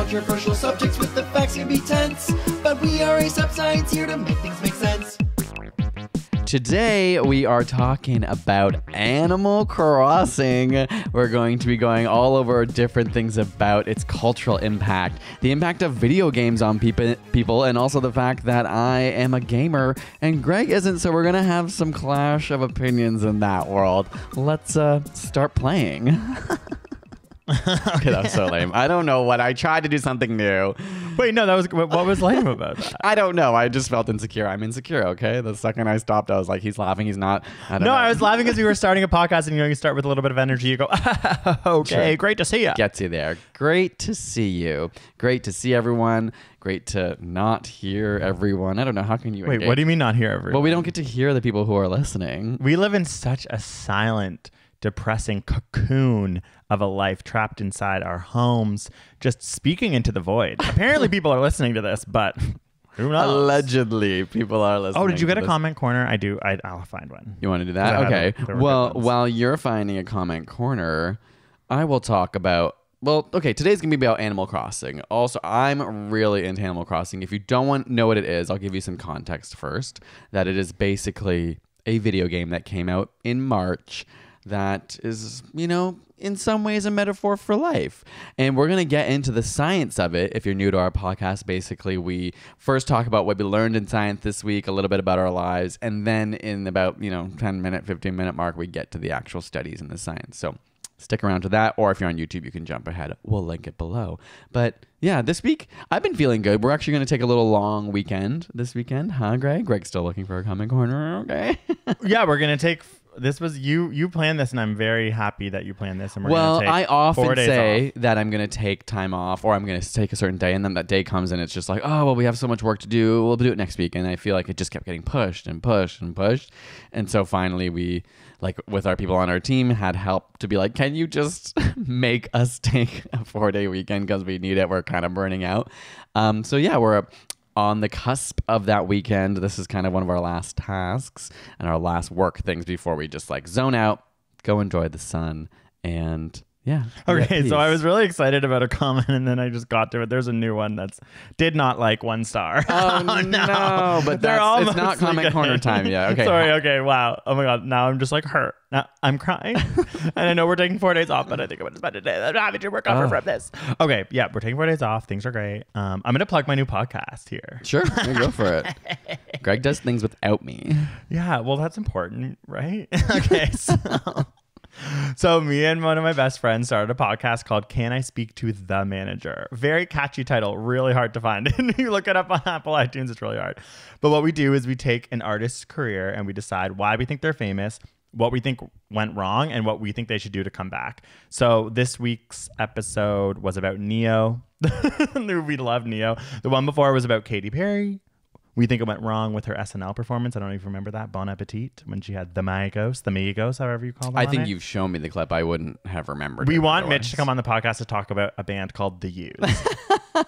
Controversial subjects with the facts can be tense, but we are sub Science here to make things make sense. Today, we are talking about Animal Crossing. We're going to be going all over different things about its cultural impact, the impact of video games on people, people, and also the fact that I am a gamer and Greg isn't, so we're going to have some clash of opinions in that world. Let's uh, start playing. okay, that was so lame. I don't know what I tried to do something new. Wait, no, that was what was lame about that? I don't know. I just felt insecure. I'm insecure. Okay, the second I stopped, I was like, he's laughing. He's not. I no, know. I was laughing because we were starting a podcast, and you know, you start with a little bit of energy. You go, okay, sure. great to see you. Gets you there. Great to see you. Great to see everyone. Great to not hear everyone. I don't know. How can you? Wait, engage? what do you mean not hear everyone? Well, we don't get to hear the people who are listening. We live in such a silent depressing cocoon of a life trapped inside our homes, just speaking into the void. Apparently, people are listening to this, but who knows? Allegedly, people are listening. Oh, did you get a this. comment corner? I do. I, will find one. You want to do that? Okay. Well, while you're finding a comment corner, I will talk about. Well, okay, today's gonna be about Animal Crossing. Also, I'm really into Animal Crossing. If you don't want know what it is, I'll give you some context first. That it is basically a video game that came out in March that is, you know, in some ways a metaphor for life. And we're going to get into the science of it. If you're new to our podcast, basically, we first talk about what we learned in science this week, a little bit about our lives, and then in about, you know, 10 minute, 15 minute mark, we get to the actual studies and the science. So stick around to that. Or if you're on YouTube, you can jump ahead. We'll link it below. But yeah, this week I've been feeling good. We're actually going to take a little long weekend this weekend, huh, Greg? Greg's still looking for a comment corner. Okay. yeah, we're going to take this was you you planned this and i'm very happy that you planned this and we're well i often say off. that i'm gonna take time off or i'm gonna take a certain day and then that day comes and it's just like oh well we have so much work to do we'll do it next week and i feel like it just kept getting pushed and pushed and pushed and so finally we like with our people on our team had help to be like can you just make us take a four day weekend because we need it we're kind of burning out um, so yeah we're on the cusp of that weekend. This is kind of one of our last tasks and our last work things before we just like zone out, go enjoy the sun, and yeah. Okay, so I was really excited about a comment and then I just got to it. There's a new one that's did not like one star. Oh, oh no. no. But They're all it's not comment good. corner time. Yeah. Okay. Sorry. Okay. Wow. Oh my God. Now I'm just like hurt. Now I'm crying. and I know we're taking four days off, but I think I'm going to spend a day. I'm having to work oh. from this. Okay. Yeah. We're taking four days off. Things are great. Um, I'm going to plug my new podcast here. Sure. go for it. Greg does things without me. Yeah. Well, that's important, right? okay. So. So me and one of my best friends started a podcast called Can I Speak to the Manager? Very catchy title, really hard to find. And you look it up on Apple iTunes, it's really hard. But what we do is we take an artist's career and we decide why we think they're famous, what we think went wrong, and what we think they should do to come back. So this week's episode was about Neo. we love Neo. The one before was about Katy Perry we think it went wrong with her SNL performance. I don't even remember that. Bon Appetit when she had the Magos, the Magos, however you call them. I think it. you've shown me the clip. I wouldn't have remembered. We want otherwise. Mitch to come on the podcast to talk about a band called The Used.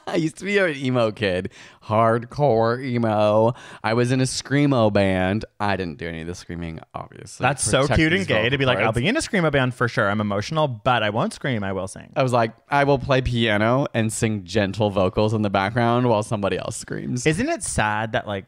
I used to be an emo kid, hardcore emo. I was in a screamo band. I didn't do any of the screaming, obviously. That's so cute and gay to be parts. like, I'll be in a screamo band for sure. I'm emotional, but I won't scream. I will sing. I was like, I will play piano and sing gentle vocals in the background while somebody else screams. Isn't it sad that that like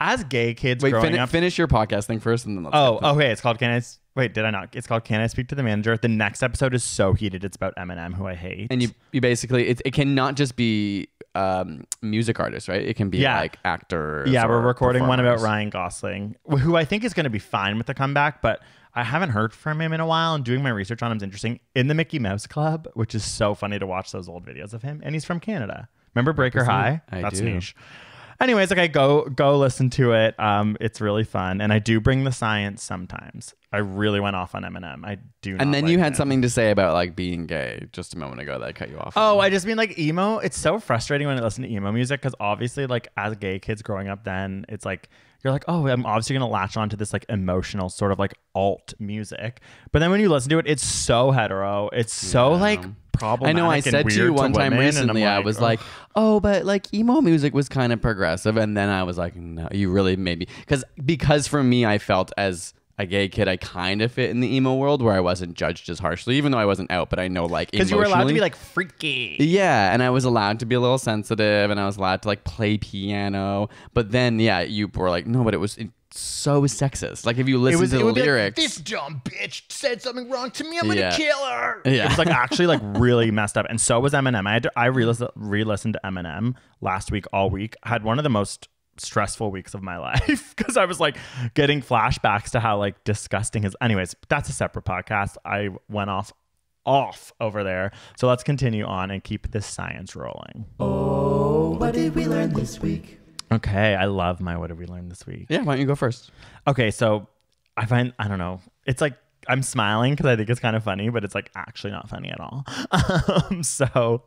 as gay kids Wait, growing fin up, finish your podcast thing first, and then let's oh, okay. It. It's called Can I? Wait, did I not? It's called Can I Speak to the Manager? The next episode is so heated. It's about Eminem, who I hate. And you, you basically, it, it cannot just be um, music artists, right? It can be yeah. like actors. Yeah, we're recording one about Ryan Gosling, who I think is going to be fine with the comeback, but I haven't heard from him in a while. And doing my research on him is interesting. In the Mickey Mouse Club, which is so funny to watch those old videos of him, and he's from Canada. Remember Breaker High? I That's do. niche. Anyways, okay, go go listen to it. Um, it's really fun, and I do bring the science sometimes. I really went off on Eminem. I do. and then like you had him. something to say about like being gay just a moment ago that I cut you off. Oh, I just mean like emo. It's so frustrating when I listen to emo music because obviously, like as gay kids growing up, then it's like you're like, oh, I'm obviously going to latch onto this like emotional sort of like alt music. But then when you listen to it, it's so hetero. It's yeah. so like problematic. I know I said to you one to time women, recently, like, I was like, oh, but like emo music was kind of progressive. And then I was like, no, you really made me. Because, because for me, I felt as a gay kid, I kind of fit in the emo world where I wasn't judged as harshly, even though I wasn't out. But I know, like, because you were allowed to be like freaky. Yeah, and I was allowed to be a little sensitive, and I was allowed to like play piano. But then, yeah, you were like, no, but it was so sexist. Like if you listen was, to the lyrics, like, this dumb bitch said something wrong to me. I'm gonna kill her. Yeah, it was like actually like really messed up. And so was Eminem. I had to, I re-listened, re-listened to Eminem last week all week. I had one of the most stressful weeks of my life because I was like getting flashbacks to how like disgusting his. Anyways, that's a separate podcast. I went off off over there. So let's continue on and keep this science rolling. Oh, what did we learn this week? Okay, I love my what did we learn this week. Yeah, why don't you go first? Okay, so I find I don't know. It's like I'm smiling because I think it's kind of funny, but it's like actually not funny at all. um, so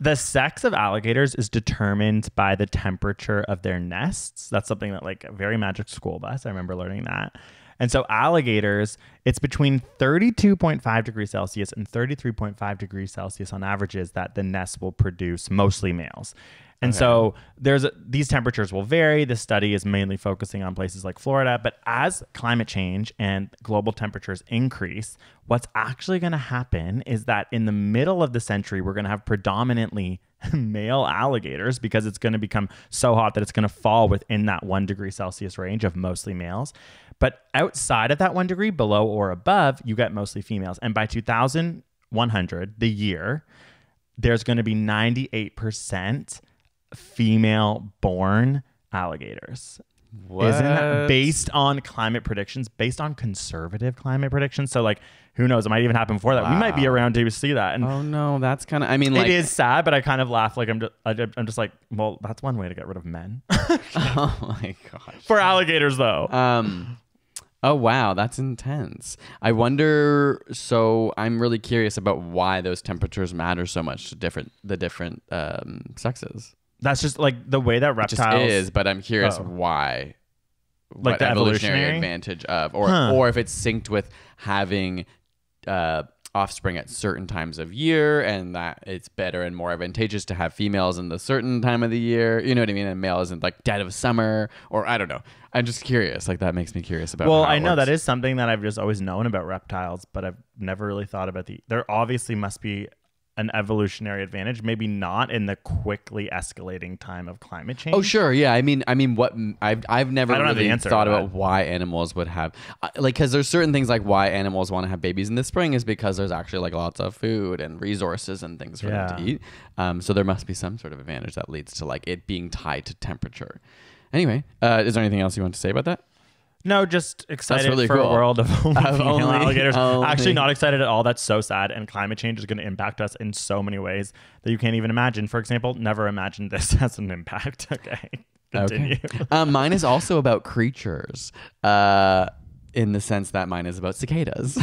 the sex of alligators is determined by the temperature of their nests. That's something that like very magic school bus. I remember learning that. And so alligators, it's between 32.5 degrees Celsius and 33.5 degrees Celsius on averages that the nest will produce mostly males. And okay. so there's a, these temperatures will vary. This study is mainly focusing on places like Florida, but as climate change and global temperatures increase, what's actually going to happen is that in the middle of the century we're going to have predominantly male alligators because it's going to become so hot that it's going to fall within that 1 degree Celsius range of mostly males. But outside of that 1 degree, below or above, you get mostly females. And by 2100, the year, there's going to be 98% female born alligators. What? Isn't that based on climate predictions, based on conservative climate predictions? So like, who knows? It might even happen before that. Wow. We might be around to see that. And oh no, that's kind of. I mean, like, it is sad, but I kind of laugh. Like I'm, just, I'm just like, well, that's one way to get rid of men. oh my gosh. For alligators, though. Um. Oh wow, that's intense. I wonder. So I'm really curious about why those temperatures matter so much to different the different um, sexes. That's just like the way that reptiles it just is, but I'm curious oh. why. Like what the evolutionary, evolutionary, advantage of, or huh. or if it's synced with having uh, offspring at certain times of year, and that it's better and more advantageous to have females in the certain time of the year. You know what I mean? And male isn't like dead of summer, or I don't know. I'm just curious. Like that makes me curious about. Well, I know works. that is something that I've just always known about reptiles, but I've never really thought about the. There obviously must be an evolutionary advantage maybe not in the quickly escalating time of climate change oh sure yeah i mean i mean what i've, I've never really answer, thought about why animals would have uh, like because there's certain things like why animals want to have babies in the spring is because there's actually like lots of food and resources and things for yeah. them to eat um, so there must be some sort of advantage that leads to like it being tied to temperature anyway uh, is there anything else you want to say about that no, just excited really for cool. a world of only, of only alligators. Only. Actually, not excited at all. That's so sad. And climate change is going to impact us in so many ways that you can't even imagine. For example, never imagined this has an impact. Okay. Continue. Okay. Uh, um, mine is also about creatures. Uh, in the sense that mine is about cicadas.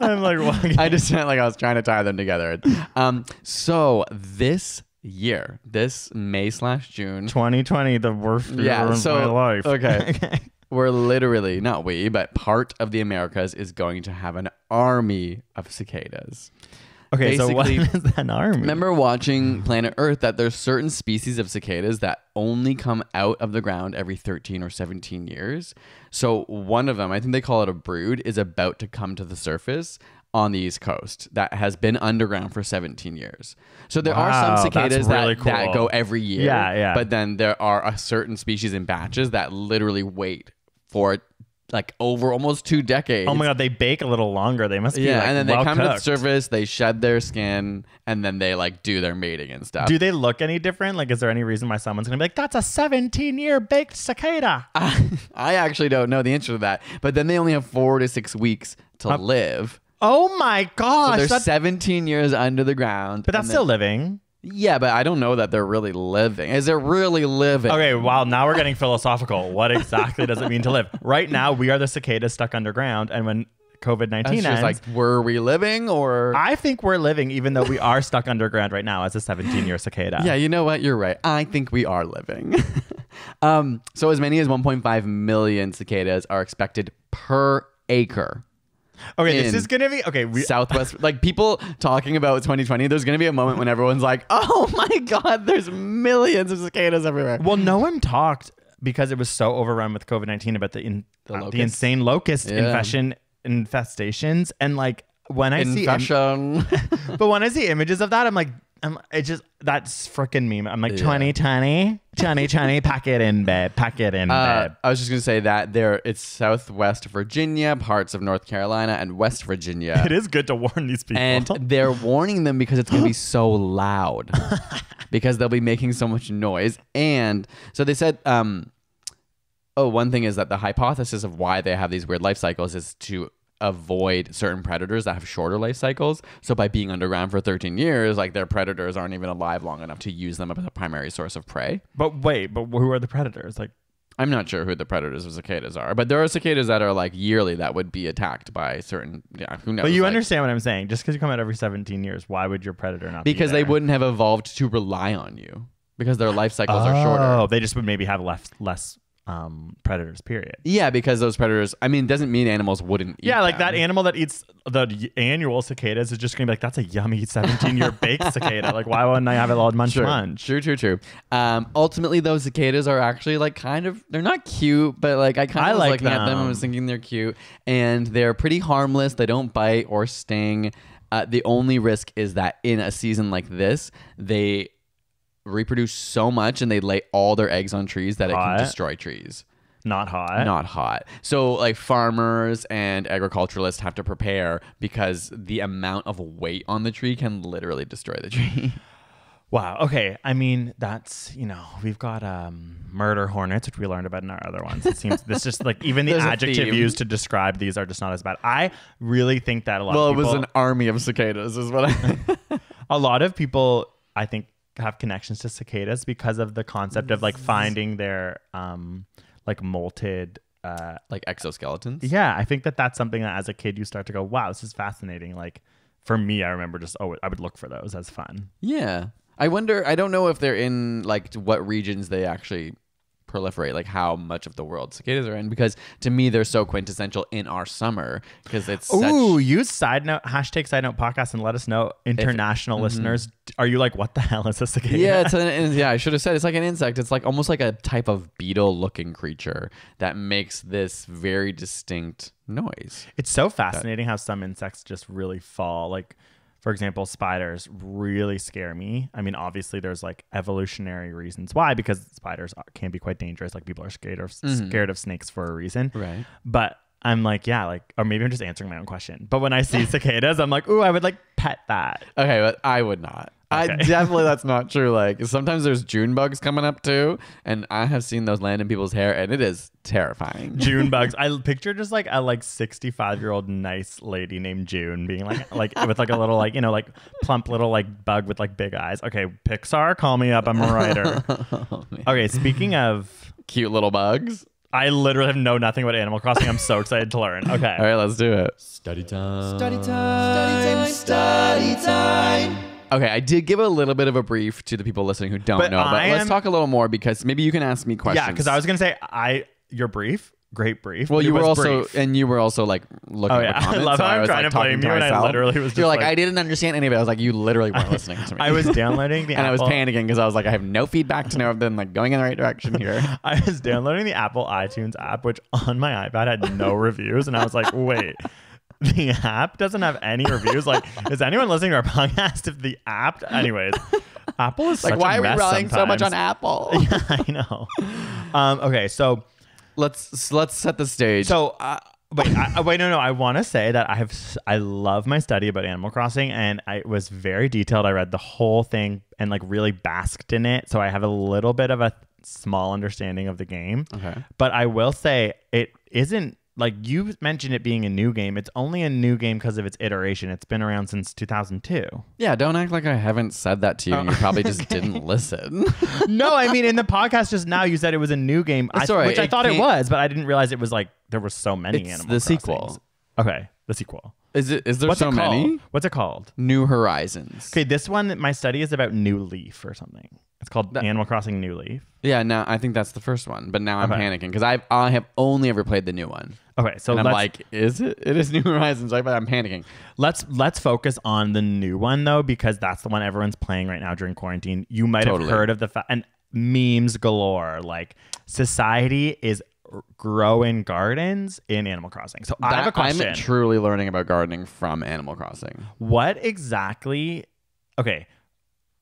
I'm like, I just meant like I was trying to tie them together. Um, so this year, this May slash June, 2020, the worst year yeah, of my life. Okay. okay we're literally, not we, but part of the Americas is going to have an army of cicadas. Okay, Basically, so what is an army? Remember watching Planet Earth that there's certain species of cicadas that only come out of the ground every 13 or 17 years. So one of them, I think they call it a brood, is about to come to the surface on the East Coast that has been underground for 17 years. So there wow, are some cicadas really that, cool. that go every year. Yeah, yeah. But then there are a certain species in batches that literally wait for like over almost two decades. Oh my god, they bake a little longer. They must be yeah, like and then well they come cooked. to the surface, they shed their skin, and then they like do their mating and stuff. Do they look any different? Like, is there any reason why someone's gonna be like, "That's a 17 year baked cicada"? I actually don't know the answer to that. But then they only have four to six weeks to uh, live. Oh my gosh, so they're 17 years under the ground. But that's still living. Yeah, but I don't know that they're really living. Is it really living? Okay, wow, now we're getting philosophical. What exactly does it mean to live? Right now, we are the cicadas stuck underground, and when COVID nineteen ends, like were we living or? I think we're living, even though we are stuck underground right now as a seventeen year cicada. Yeah, you know what? You're right. I think we are living. um, so as many as 1.5 million cicadas are expected per acre Okay, this is gonna be okay. We, Southwest, like people talking about 2020. There's gonna be a moment when everyone's like, "Oh my god, there's millions of cicadas everywhere." Well, no one talked because it was so overrun with COVID 19 about the in, the, uh, the insane locust yeah. infestation infestations and like when I Infection. see Im- but when I see images of that, I'm like, and it just that's freaking meme. I'm like 20, 20, 20, pack it in, babe, pack it in, uh, babe. I was just gonna say that there it's Southwest Virginia, parts of North Carolina, and West Virginia. It is good to warn these people, and they're warning them because it's gonna be so loud, because they'll be making so much noise. And so they said, um, oh, one thing is that the hypothesis of why they have these weird life cycles is to avoid certain predators that have shorter life cycles. So by being underground for 13 years, like their predators aren't even alive long enough to use them as a primary source of prey. But wait, but who are the predators? Like I'm not sure who the predators of cicadas are, but there are cicadas that are like yearly that would be attacked by certain. Yeah, who knows? But you like, understand what I'm saying? Just because you come out every 17 years, why would your predator not? Because be they wouldn't have evolved to rely on you because their life cycles oh, are shorter. Oh, they just would maybe have less less um, predators. Period. Yeah, because those predators. I mean, doesn't mean animals wouldn't. eat Yeah, like them. that animal that eats the annual cicadas is just gonna be like, that's a yummy seventeen-year baked cicada. Like, why wouldn't I have it all munch sure. munch? True, true, true. Um, ultimately, those cicadas are actually like kind of they're not cute, but like I kind of like looking them. at them and was thinking they're cute, and they're pretty harmless. They don't bite or sting. Uh, the only risk is that in a season like this, they reproduce so much and they lay all their eggs on trees that hot. it can destroy trees. Not hot. Not hot. So like farmers and agriculturalists have to prepare because the amount of weight on the tree can literally destroy the tree. Wow. Okay. I mean, that's you know, we've got um, murder hornets, which we learned about in our other ones. It seems this just like even the adjective used to describe these are just not as bad. I really think that a lot. Well, people, it was an army of cicadas, is what. I... a lot of people, I think, have connections to cicadas because of the concept of like mm. finding their um like molted uh like exoskeletons. Yeah, I think that that's something that as a kid you start to go, wow, this is fascinating. Like for me, I remember just oh, I would look for those as fun. Yeah, I wonder. I don't know if they're in like what regions they actually proliferate, like how much of the world cicadas are in, because to me they're so quintessential in our summer because it's. Ooh, such, use side note hashtag side note podcast and let us know international if, mm-hmm. listeners. Mm-hmm. Are you like what the hell is a cicada? Yeah, it's an, yeah. I should have said it's like an insect. It's like almost like a type of beetle looking creature that makes this very distinct noise. It's so fascinating that, how some insects just really fall like for example, spiders really scare me. I mean, obviously, there's like evolutionary reasons why, because spiders can be quite dangerous. Like people are scared of mm-hmm. scared of snakes for a reason. Right. But I'm like, yeah, like, or maybe I'm just answering my own question. But when I see cicadas, I'm like, ooh, I would like pet that. Okay, but I would not. I definitely that's not true. Like sometimes there's June bugs coming up too, and I have seen those land in people's hair, and it is terrifying. June bugs. I picture just like a like sixty five year old nice lady named June being like like with like a little like you know like plump little like bug with like big eyes. Okay, Pixar, call me up. I'm a writer. oh, okay, speaking of cute little bugs. I literally have know nothing about Animal Crossing. I'm so excited to learn. Okay. All right, let's do it. Study time. Study time. Study time. Study time. Okay, I did give a little bit of a brief to the people listening who don't But know, but let's talk a little more because maybe you can ask me questions. Yeah, because I was gonna say I your brief, great brief. Well, you were also, brief. and you were also like looking. Oh, at comments. I the love so how I'm was, trying like, to blame you, and I literally was You're like, like- I didn't understand any of it. I was like, you literally weren't listening to me. I was downloading the and I was panicking because I was like, I have no feedback to know if I'm like going in the right direction here. I was downloading the Apple iTunes app, which on my iPad had no reviews, and I was like, wait, the app doesn't have any reviews. Like, is anyone listening to our podcast? If the app, anyways, Apple is like, why are we relying sometimes. so much on Apple? yeah, I know. Um, okay, so let's let's set the stage. So. Uh, wait, I, uh, wait, no, no. I want to say that I have, I love my study about Animal Crossing, and I it was very detailed. I read the whole thing and like really basked in it, so I have a little bit of a small understanding of the game. Okay, but I will say it isn't like you mentioned it being a new game. It's only a new game because of its iteration. It's been around since 2002. Yeah, don't act like I haven't said that to you. Oh, you probably okay. just didn't listen. no, I mean in the podcast just now you said it was a new game, I, which I thought it was, but I didn't realize it was like there were so many it's Animal the Crossings. sequel. Okay, the sequel. Is it? Is there What's so many? What's it called? New Horizons. Okay, this one, my study is about New Leaf or something. It's called that, Animal Crossing New Leaf. Yeah, now I think that's the first one, but now I'm okay. panicking because I I have only ever played the new one. Okay, so I'm like, is it? It is New Horizons, I'm panicking. Let's let's focus on the new one though, because that's the one everyone's playing right now during quarantine. You might totally. have heard of the fa- and memes galore. Like society is growing gardens in Animal Crossing. So that, I have a question. I'm truly learning about gardening from Animal Crossing. What exactly? Okay,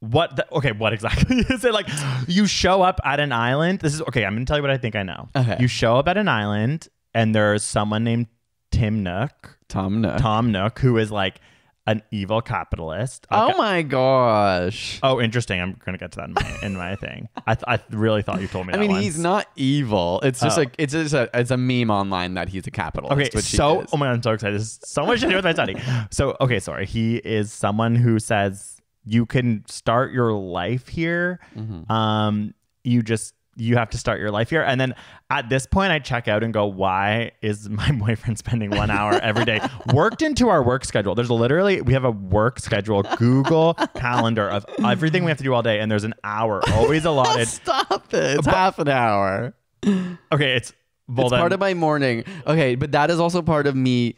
what the, okay what exactly is it like you show up at an island this is okay i'm gonna tell you what i think i know okay you show up at an island and there's someone named tim nook tom nook tom nook who is like an evil capitalist oh my gosh oh interesting i'm gonna get to that in my, in my thing I, th- I really thought you told me i mean once. he's not evil it's just oh. like it's just a it's a meme online that he's a capitalist okay so oh my god i'm so excited There's so much to do with my study so okay sorry he is someone who says you can start your life here. Mm-hmm. Um, you just you have to start your life here. And then at this point, I check out and go, why is my boyfriend spending one hour every day worked into our work schedule? There's literally, we have a work schedule, Google calendar of everything we have to do all day. And there's an hour always allotted. Stop it. It's but, half an hour. Okay. It's, well, it's then, part of my morning. Okay. But that is also part of me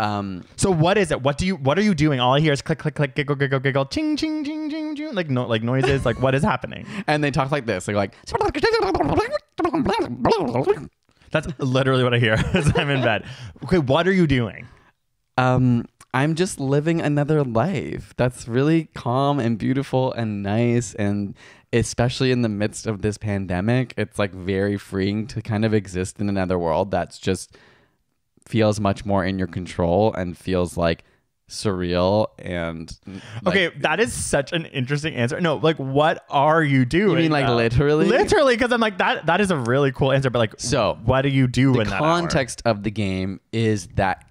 um, so what is it? What do you? What are you doing? All I hear is click, click, click, giggle, giggle, giggle, ching, ching, ching, ching, ching, like no, like noises. like what is happening? And they talk like this. They're like. That's literally what I hear as I'm in bed. Okay, what are you doing? Um, I'm just living another life that's really calm and beautiful and nice. And especially in the midst of this pandemic, it's like very freeing to kind of exist in another world that's just feels much more in your control and feels like surreal and like, okay that is such an interesting answer no like what are you doing you mean like now? literally literally because i'm like that that is a really cool answer but like so what do you do the in context of the game is that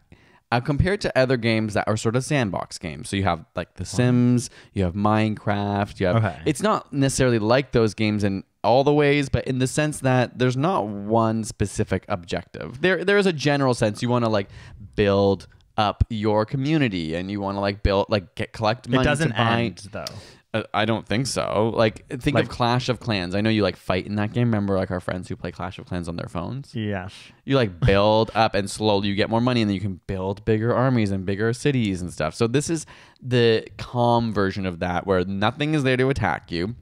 uh, compared to other games that are sort of sandbox games. So you have like The Sims, you have Minecraft, you have. Okay. It's not necessarily like those games in all the ways, but in the sense that there's not one specific objective. There, there is a general sense you want to like build up your community and you want to like build like get collect money. It doesn't to buy. end though. Uh, I don't think so. Like, think like, of Clash of Clans. I know you like fight in that game. Remember, like our friends who play Clash of Clans on their phones. Yes. You like build up, and slowly you get more money, and then you can build bigger armies and bigger cities and stuff. So this is the calm version of that, where nothing is there to attack you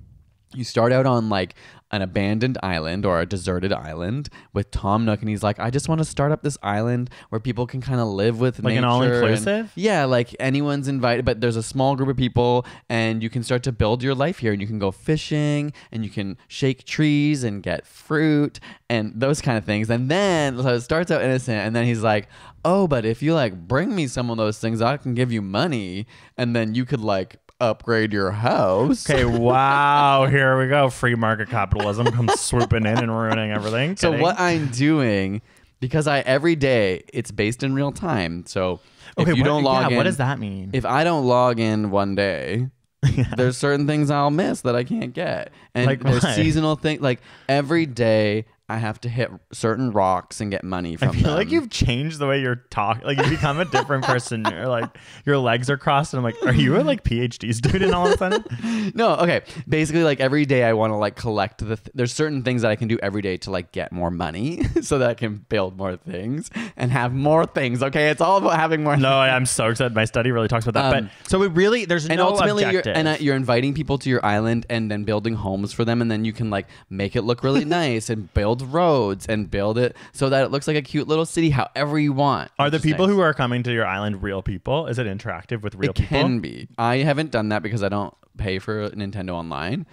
you start out on like an abandoned island or a deserted island with Tom Nook, and he's like, I just want to start up this island where people can kind of live with like an all inclusive. Yeah, like anyone's invited, but there's a small group of people, and you can start to build your life here, and you can go fishing, and you can shake trees and get fruit, and those kind of things. And then so it starts out innocent, and then he's like, Oh, but if you like bring me some of those things, I can give you money, and then you could like upgrade your house. Okay, wow. Here we go. Free market capitalism comes swooping in and ruining everything. So Kidding. what I'm doing because I every day it's based in real time. So if okay, you what, don't log yeah, in, what does that mean? If I don't log in one day, yeah. there's certain things I'll miss that I can't get, and like there's seasonal things. Like every day, I have to hit certain rocks and get money from I feel them. like you've changed the way you're talking. Like you become a different person. You're like your legs are crossed, and I'm like, are you a like PhD student all of a sudden? no, okay. Basically, like every day I want to like collect the. Th- There's certain things that I can do every day to like get more money, so that I can build more things and have more things. Okay, it's all about having more. No, I, I'm so excited. My study really talks about that. Um, but so we really there's and no ultimately You're, and uh, you're inviting people to your island and then building homes for them, and then you can like make it look really nice and build build roads and build it so that it looks like a cute little city however you want. Are the people nice. who are coming to your island real people? Is it interactive with real it people? It can be. I haven't done that because I don't pay for Nintendo Online.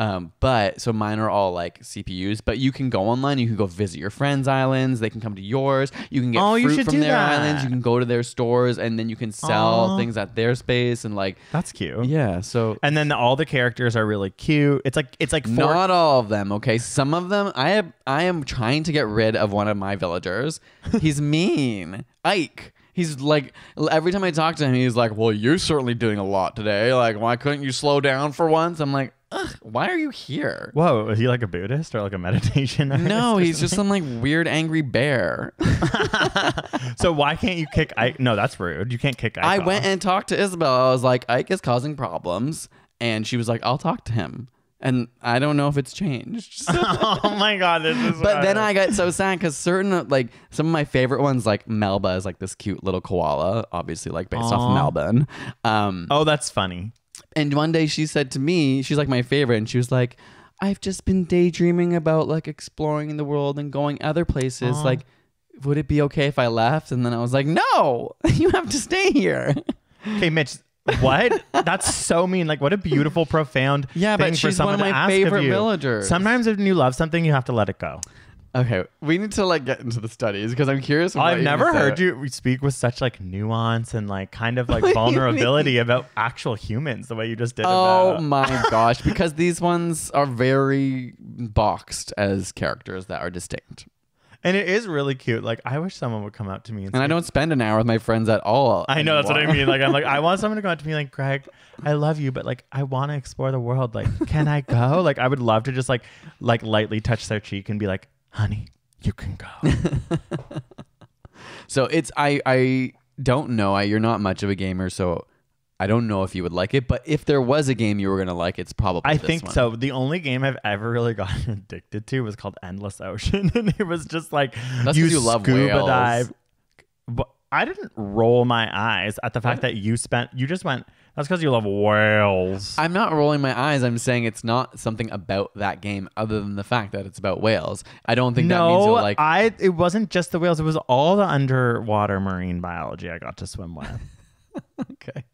Um, but so mine are all like CPUs, but you can go online. You can go visit your friends' islands. They can come to yours. You can get oh, fruit from their that. islands. You can go to their stores, and then you can sell Aww. things at their space and like that's cute. Yeah. So and then all the characters are really cute. It's like it's like four- not all of them. Okay, some of them. I have, I am trying to get rid of one of my villagers. He's mean. Ike. He's like every time I talk to him, he's like, "Well, you're certainly doing a lot today. Like, why couldn't you slow down for once?" I'm like, Ugh, why are you here? Whoa, is he like a Buddhist or like a meditation? No, he's just some like weird angry bear. so why can't you kick Ike? No, that's rude. You can't kick Ike. I off. went and talked to Isabel. I was like, Ike is causing problems, and she was like, I'll talk to him. And I don't know if it's changed. oh my god, this is. But then I got so sad because certain like some of my favorite ones, like Melba, is like this cute little koala, obviously like based Aww. off Melbourne. Um, oh, that's funny. And one day she said to me, she's like my favorite, and she was like, I've just been daydreaming about like exploring the world and going other places. Aww. Like, would it be okay if I left? And then I was like, no, you have to stay here. Okay, Mitch, what? That's so mean. Like, what a beautiful, profound yeah, thing but she's someone one of my to ask favorite of you. villagers. Sometimes when you love something, you have to let it go. Okay, we need to like get into the studies because I'm curious. I've never heard you speak with such like nuance and like kind of like vulnerability about actual humans the way you just did. Oh about. my gosh! Because these ones are very boxed as characters that are distinct. And it is really cute. Like I wish someone would come up to me and, and say, I don't spend an hour with my friends at all. I know anymore. that's what I mean. Like I'm like I want someone to come up to me like Greg, I love you, but like I want to explore the world. Like can I go? Like I would love to just like like lightly touch their cheek and be like honey, you can go. so it's I I don't know. I, you're not much of a gamer, so I don't know if you would like it. But if there was a game you were gonna like, it's probably I think one. so. The only game I've ever really gotten addicted to was called Endless Ocean, and it was just like That's you, you love scuba whales. dive. But I didn't roll my eyes at the fact that you spent you just went that's because you love whales. I'm not rolling my eyes. I'm saying it's not something about that game other than the fact that it's about whales. I don't think no, that means you like. I it wasn't just the whales. It was all the underwater marine biology I got to swim with. okay.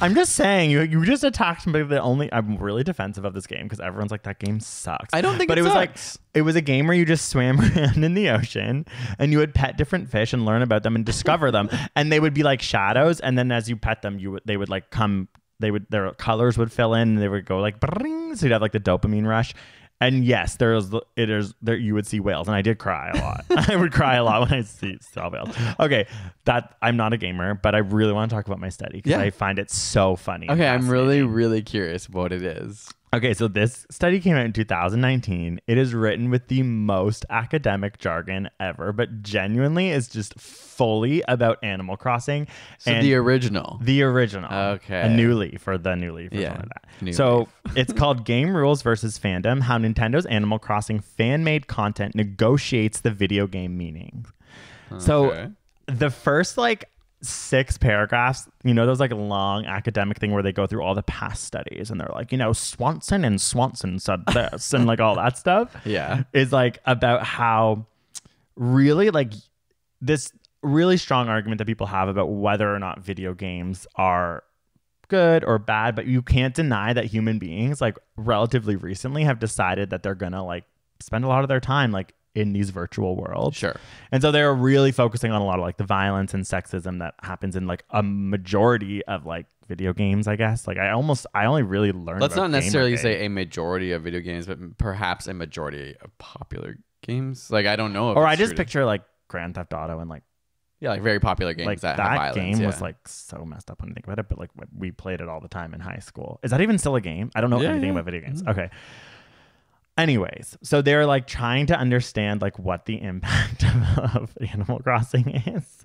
I'm just saying, you, you just attacked me. The only I'm really defensive of this game because everyone's like that game sucks. I don't think, but it, it was like it was a game where you just swam around in the ocean and you would pet different fish and learn about them and discover them, and they would be like shadows, and then as you pet them, you would they would like come. They would their colors would fill in. and They would go like, Bring! so you'd have like the dopamine rush, and yes, there is it is there you would see whales, and I did cry a lot. I would cry a lot when I see saw whales. Okay, that I'm not a gamer, but I really want to talk about my study because yeah. I find it so funny. Okay, I'm really really curious what it is. Okay, so this study came out in 2019. It is written with the most academic jargon ever, but genuinely is just fully about Animal Crossing. So the original. The original. Okay. A new leaf or the new leaf or yeah, that. so it's called Game Rules versus Fandom How Nintendo's Animal Crossing fan made content negotiates the video game meaning. Okay. So the first like six paragraphs. You know, those like long academic thing where they go through all the past studies and they're like, you know, Swanson and Swanson said this and like all that stuff. Yeah. Is like about how really like this really strong argument that people have about whether or not video games are good or bad, but you can't deny that human beings like relatively recently have decided that they're gonna like spend a lot of their time like in these virtual worlds. Sure. And so they're really focusing on a lot of like the violence and sexism that happens in like a majority of like video games, I guess. Like I almost I only really learned Let's not necessarily say a majority of video games, but perhaps a majority of popular games. Like I don't know Or I just picture like Grand Theft Auto and like yeah, like very popular games like that, that violence, game yeah. was like so messed up when you think about it, but like we played it all the time in high school. Is that even still a game? I don't know yeah, anything yeah. about video games. Mm-hmm. Okay anyways so they're like trying to understand like what the impact of, of animal crossing is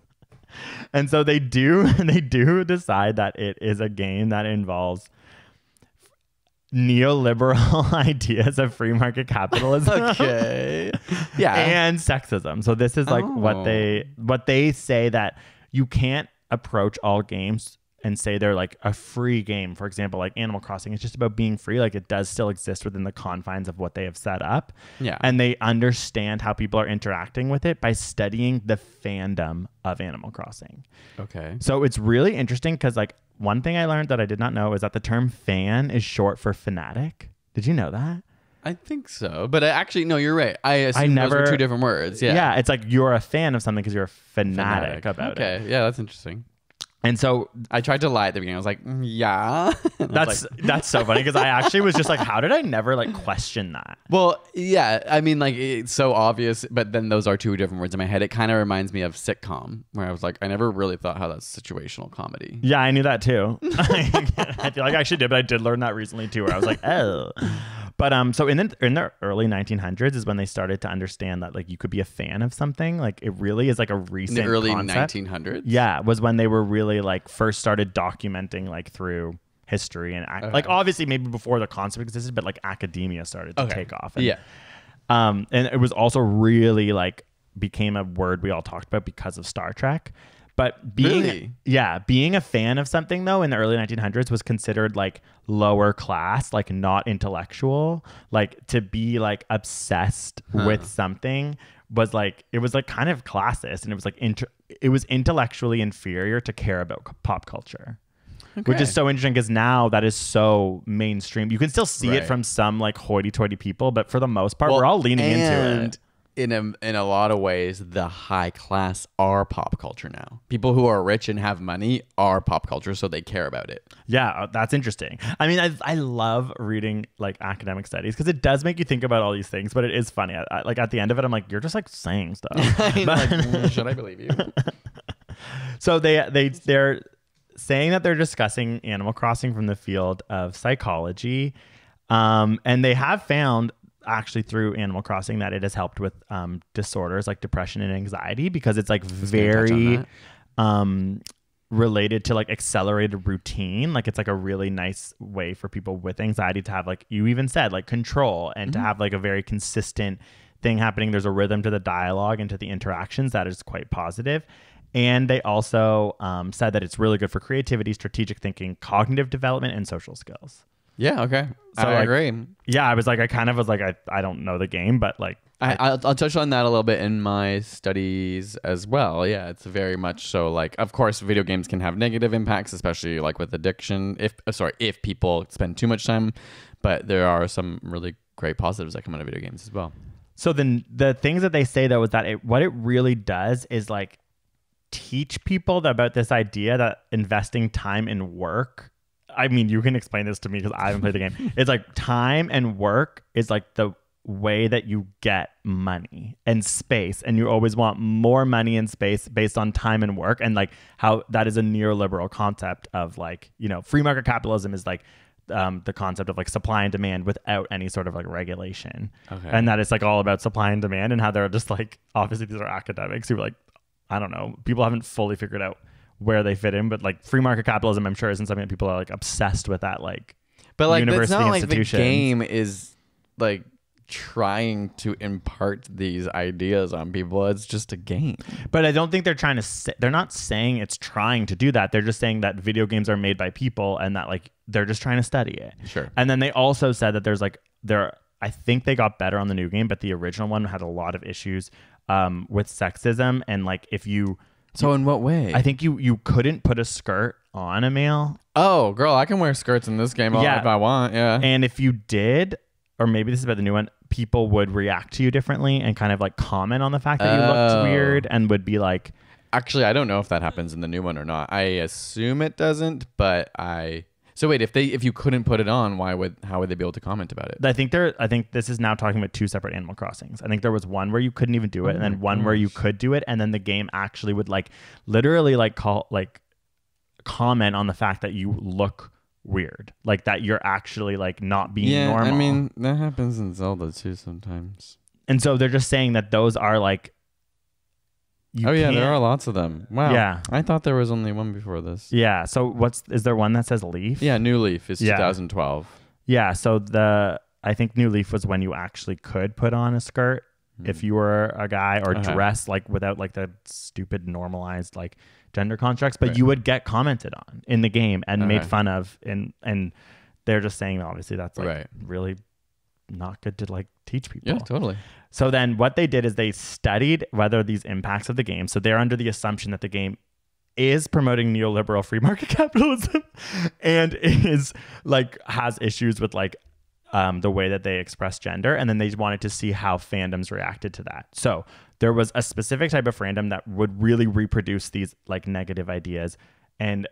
and so they do they do decide that it is a game that involves neoliberal ideas of free market capitalism okay yeah and sexism so this is like oh. what they oh. what they say that you can't approach all games and say they're like a free game, for example, like Animal Crossing, it's just about being free. Like it does still exist within the confines of what they have set up. Yeah. And they understand how people are interacting with it by studying the fandom of Animal Crossing. Okay. So it's really interesting because, like, one thing I learned that I did not know is that the term fan is short for fanatic. Did you know that? I think so, but I actually no, you're right. I I never two different words. Yeah, yeah, it's like you're a fan of something because you're a fanatic, fanatic. about okay. it. Okay, yeah, that's interesting. And so I tried to lie at the beginning. I was like, mm, "Yeah." that's like, that's so funny because I actually was just like, "How did I never like question that?" Well, yeah, I mean, like it's so obvious, but then those are two different words in my head. It kind of reminds me of sitcom, where I was like, "I never really thought how that's situational comedy." Yeah, I knew that too. I feel like I actually did, but I did learn that recently too, where I was like, "Oh." But um, so in the in the early 1900s is when they started to understand that like you could be a fan of something. Like it really is like a recent in the early concept. 1900s. Yeah, was when they were really really like first started documenting like through history and okay. like obviously maybe before the concept existed, but like academia started to okay. take off. And, yeah. Um, and it was also really like became a word we all talked about because of Star Trek. But being really? yeah, being a fan of something though in the early 1900s was considered like lower class, like not intellectual. Like to be like obsessed huh. with something was like it was like kind of classist and it was like inter- it was intellectually inferior to care about pop culture okay. which is so interesting because now that is so mainstream you can still see right. it from some like hoity-toity people but for the most part well, we're all leaning into it in a, in a lot of ways, the high class are pop culture now. People who are rich and have money are pop culture, so they care about it. Yeah, uh, that's interesting. I mean, I, I love reading like academic studies because it does make you think about all these things, but it is funny. I, I, like at the end of it, I'm like, you're just like saying stuff. but, like, should I believe you? so they they they're saying that they're discussing Animal Crossing from the field of psychology, um, and they have found actually through Animal Crossing that it has helped with um, disorders like depression and anxiety because it's like very um, related to like accelerated routine. Like it's like a really nice way for people with anxiety to have like you even said like control and mm-hmm. to have like a very consistent thing happening. There's a rhythm to the dialogue and to the interactions that is quite positive. And they also um, said that it's really good for creativity, strategic thinking, cognitive development, and social skills. Yeah. Okay. So I like, agree. Yeah, I was like, I kind of was like, I, I don't know the game, but like, I, will I'll touch on that a little bit in my studies as well. Yeah, it's very much so. Like, of course, video games can have negative impacts, especially like with addiction. If uh, sorry, if people spend too much time, but there are some really great positives that come out of video games as well. So then, the things that they say though is that it, what it really does is like teach people about this idea that investing time in work I mean, you can explain this to me because I haven't played the game. It's like time and work is like the way that you get money and space and you always want more money and space based on time and work and like how that is a neoliberal concept of like you know free market capitalism is like um, the concept of like supply and demand without any sort of like regulation okay. and that it's like all about supply and demand and how they're just like obviously these are academics who are like i don't know people haven't fully figured out where they fit in, but like free market capitalism, I'm sure isn't something that people are like obsessed with that like. But like it's not like the game is like trying to impart these ideas on people. It's just a game. But I don't think they're trying to. Say, they're not saying it's trying to do that. They're just saying that video games are made by people and that like they're just trying to study it. Sure. And then they also said that there's like there. I think they got better on the new game, but the original one had a lot of issues um, with sexism and like if you so you, in what way? I think you you couldn't put a skirt on a male. Oh, girl, I can wear skirts in this game yeah. if I want. Yeah. And if you did, or maybe this is about the new one, people would react to you differently and kind of like comment on the fact that oh. you looked oh. weird and would be like. Actually, I don't know if that happens in the new one or not. I assume it doesn't, but I so wait, if they if you couldn't put it on, why would how would they be able to comment about it? I think there I think this is now talking about two separate Animal Crossings. I think there was one where you couldn't even do it, oh and then one gosh. where you mm-hmm. could do it, and then the game actually would like literally like call like comment on the fact that you look weird. Like that you're actually like not being yeah, normal. I mean, that happens in Zelda too sometimes. And so they're just saying that those are like you oh yeah, there are lots of them. Wow. Yeah. I thought there was only one before this. Yeah. So what's is there one that says Leaf? Yeah, New Leaf is yeah. 2012. Yeah. So the I think New Leaf was when you actually could put on a skirt mm. if you were a guy or uh-huh. dress like without like the stupid normalized like gender contracts, but right. you would get commented on in the game and made uh-huh. fun of and and they're just saying obviously that's like right. really not good to like teach people. Yeah, totally. So then what they did is they studied whether these impacts of the game, so they're under the assumption that the game is promoting neoliberal free market capitalism and is like has issues with like um, the way that they express gender. And then they wanted to see how fandoms reacted to that. So there was a specific type of fandom that would really reproduce these like negative ideas. And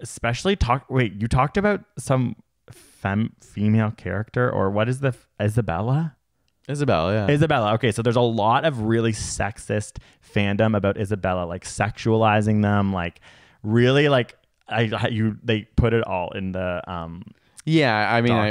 especially talk, wait, you talked about some fem, female character or what is the, Isabella? Isabella, yeah. Isabella. Okay, so there's a lot of really sexist fandom about Isabella, like sexualizing them, like really like I you they put it all in the um yeah, I mean, I,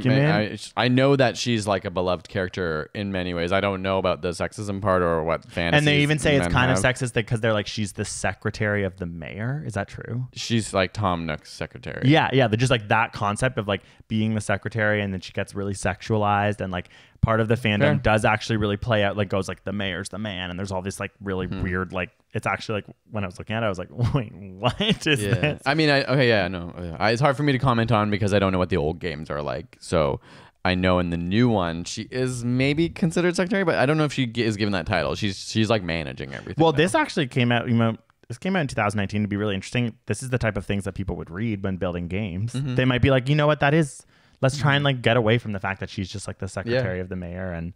I, I, know that she's like a beloved character in many ways. I don't know about the sexism part or what fans. And they even say it's kind have. of sexist because they're like she's the secretary of the mayor. Is that true? She's like Tom Nook's secretary. Yeah, yeah. They're just like that concept of like being the secretary, and then she gets really sexualized, and like part of the fandom Fair. does actually really play out like goes like the mayor's the man and there's all this like really hmm. weird like it's actually like when i was looking at it i was like wait what is yeah. this i mean i okay yeah no I, it's hard for me to comment on because i don't know what the old games are like so i know in the new one she is maybe considered secretary but i don't know if she is given that title she's she's like managing everything well now. this actually came out you know this came out in 2019 to be really interesting this is the type of things that people would read when building games mm-hmm. they might be like you know what that is let's try and mm-hmm. like get away from the fact that she's just like the secretary yeah. of the mayor and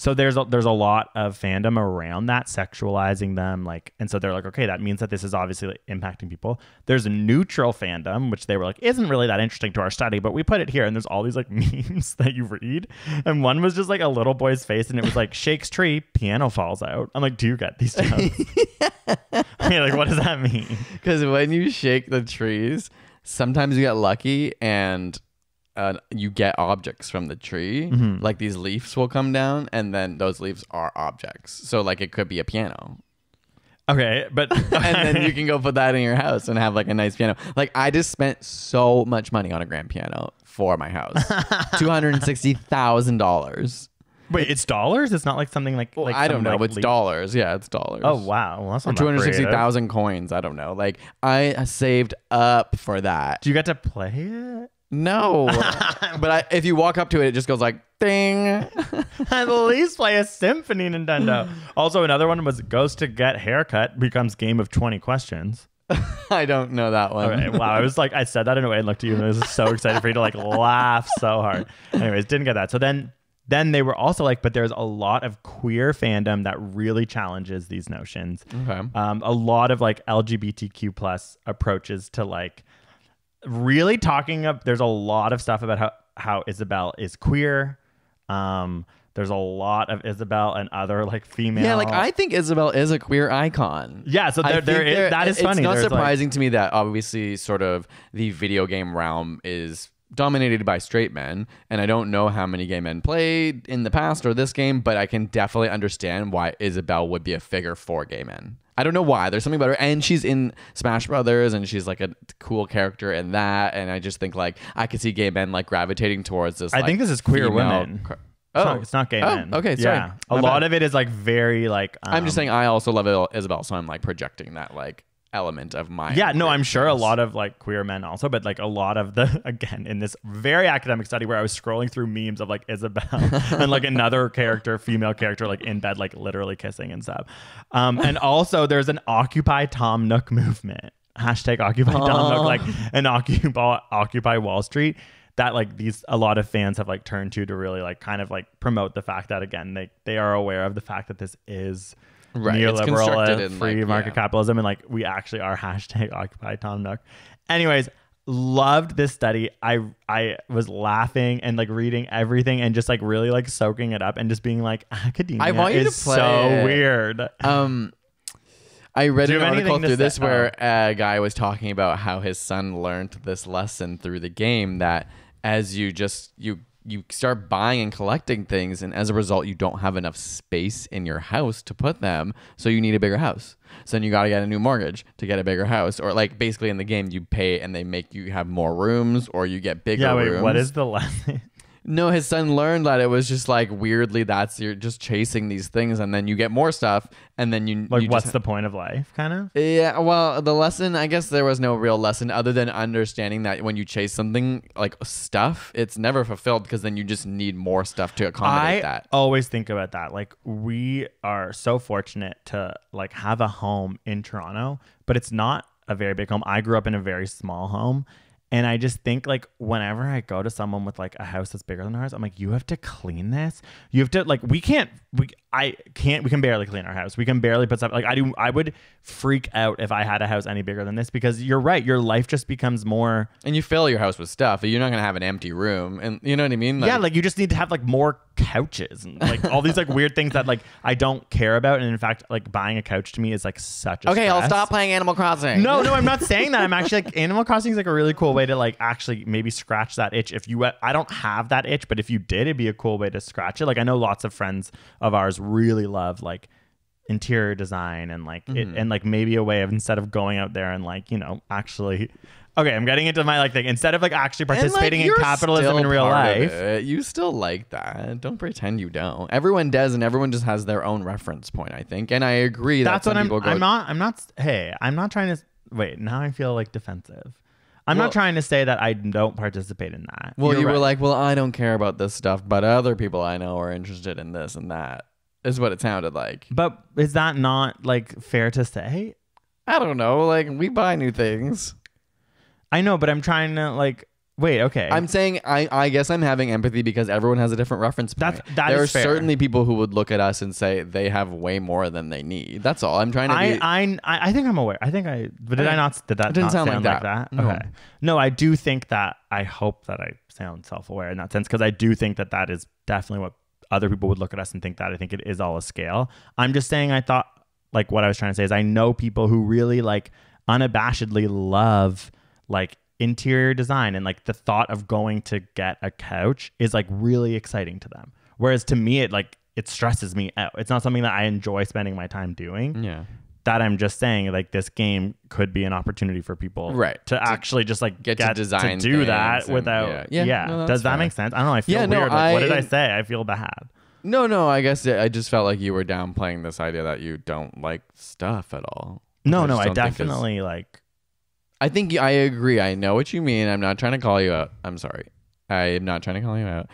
so there's a, there's a lot of fandom around that sexualizing them like and so they're like okay that means that this is obviously like, impacting people there's a neutral fandom which they were like isn't really that interesting to our study but we put it here and there's all these like memes that you read and one was just like a little boy's face and it was like shakes tree piano falls out i'm like do you get these jokes I mean, like what does that mean because when you shake the trees sometimes you get lucky and you get objects from the tree, mm-hmm. like these leaves will come down, and then those leaves are objects. So like it could be a piano. Okay, but and then you can go put that in your house and have like a nice piano. Like I just spent so much money on a grand piano for my house, two hundred and sixty thousand dollars. Wait, it's dollars. It's not like something like, well, like I don't know. Like it's leaf. dollars. Yeah, it's dollars. Oh wow, well, two hundred sixty thousand coins. I don't know. Like I saved up for that. Do you get to play it? No, but I, if you walk up to it, it just goes like ding. At least play a symphony, Nintendo. Also, another one was goes to get haircut becomes game of twenty questions. I don't know that one. Okay, wow, I was like, I said that in a way and looked at you, and I was so excited for you to like laugh so hard. Anyways, didn't get that. So then, then they were also like, but there's a lot of queer fandom that really challenges these notions. Okay. Um, a lot of like LGBTQ plus approaches to like really talking up there's a lot of stuff about how how Isabel is queer. Um, there's a lot of Isabel and other like female. Yeah, like I think Isabel is a queer icon. Yeah, so there, there is, that is it's funny. It's not there's surprising like, to me that obviously sort of the video game realm is dominated by straight men and i don't know how many gay men played in the past or this game but i can definitely understand why isabel would be a figure for gay men I don't know why. There's something about her, and she's in Smash Brothers, and she's like a cool character in that. And I just think like I could see gay men like gravitating towards this. I like, think this is queer women. oh, it's not, oh. it's not gay oh, men. Okay, sorry. yeah. My a bad. lot of it is like very like. Um, I'm just um, saying. I also love Isabel, so I'm like projecting that like element of my yeah no i'm sure a lot of like queer men also but like a lot of the again in this very academic study where i was scrolling through memes of like isabel and like another character female character like in bed like literally kissing and stuff um, and also there's an occupy tom nook movement hashtag occupy tom nook like oh. an occupy occupy wall street that like these a lot of fans have like turned to to really like kind of like promote the fact that again they they are aware of the fact that this is right. neoliberal uh, free like, market yeah. capitalism, and like we actually are hashtag Occupy Tom Nook. Anyways, loved this study. I I was laughing and like reading everything and just like really like soaking it up and just being like academia I want you is to play so it. weird. Um I read an article through this say? where oh. a guy was talking about how his son learned this lesson through the game that as you just you you start buying and collecting things and as a result you don't have enough space in your house to put them so you need a bigger house so then you got to get a new mortgage to get a bigger house or like basically in the game you pay and they make you have more rooms or you get bigger yeah wait rooms. what is the last No, his son learned that it was just like weirdly that's you're just chasing these things and then you get more stuff and then you like you what's just, the point of life kind of? Yeah, well, the lesson I guess there was no real lesson other than understanding that when you chase something like stuff, it's never fulfilled because then you just need more stuff to accommodate I that. I always think about that. Like we are so fortunate to like have a home in Toronto, but it's not a very big home. I grew up in a very small home and I just think like whenever I go to someone with like a house that's bigger than ours, I'm like, you have to clean this. You have to like we can't we I can't. We can barely clean our house. We can barely put stuff. Like I do. I would freak out if I had a house any bigger than this because you're right. Your life just becomes more. And you fill your house with stuff. You're not gonna have an empty room. And you know what I mean? Like, yeah. Like you just need to have like more couches and like all these like weird things that like I don't care about. And in fact, like buying a couch to me is like such. a Okay, stress. I'll stop playing Animal Crossing. No, no, I'm not saying that. I'm actually like Animal Crossing is like a really cool way to like actually maybe scratch that itch. If you, I don't have that itch, but if you did, it'd be a cool way to scratch it. Like I know lots of friends of ours just really love like interior design and like mm-hmm. it, and like maybe a way of instead of going out there and like you know actually okay i'm getting into my like thing instead of like actually participating and, like, in capitalism in real life you still like that don't pretend you don't everyone does and everyone just has their own reference point i think and i agree that's that what i'm go, i'm not i'm not hey i'm not trying to wait now i feel like defensive I'm well, not trying to say that I don't participate in that. Well, You're you right. were like, well, I don't care about this stuff, but other people I know are interested in this and that is what it sounded like. But is that not like fair to say? I don't know. Like we buy new things. I know, but I'm trying to like wait. Okay, I'm saying I, I guess I'm having empathy because everyone has a different reference point. That's, that there are fair. certainly people who would look at us and say they have way more than they need. That's all. I'm trying to. I be, I, I think I'm aware. I think I. But did I, I not? Did that? Didn't sound, sound, like that. Like that? Okay. No, I do think that. I hope that I sound self-aware in that sense because I do think that that is definitely what other people would look at us and think that. I think it is all a scale. I'm just saying I thought like what I was trying to say is I know people who really like unabashedly love like interior design and like the thought of going to get a couch is like really exciting to them. Whereas to me it like it stresses me out. It's not something that I enjoy spending my time doing. Yeah that I'm just saying, like this game could be an opportunity for people, right, to, to actually just like get, get to design to do that without. yeah, yeah. yeah. No, Does that fair. make sense? I don't know. I feel yeah, weird. No, like, I, what did I say? I feel bad. No, no. I guess it, I just felt like you were downplaying this idea that you don't like stuff at all. No, I no. I definitely like. I think I agree. I know what you mean. I'm not trying to call you out. I'm sorry. I am not trying to call you out.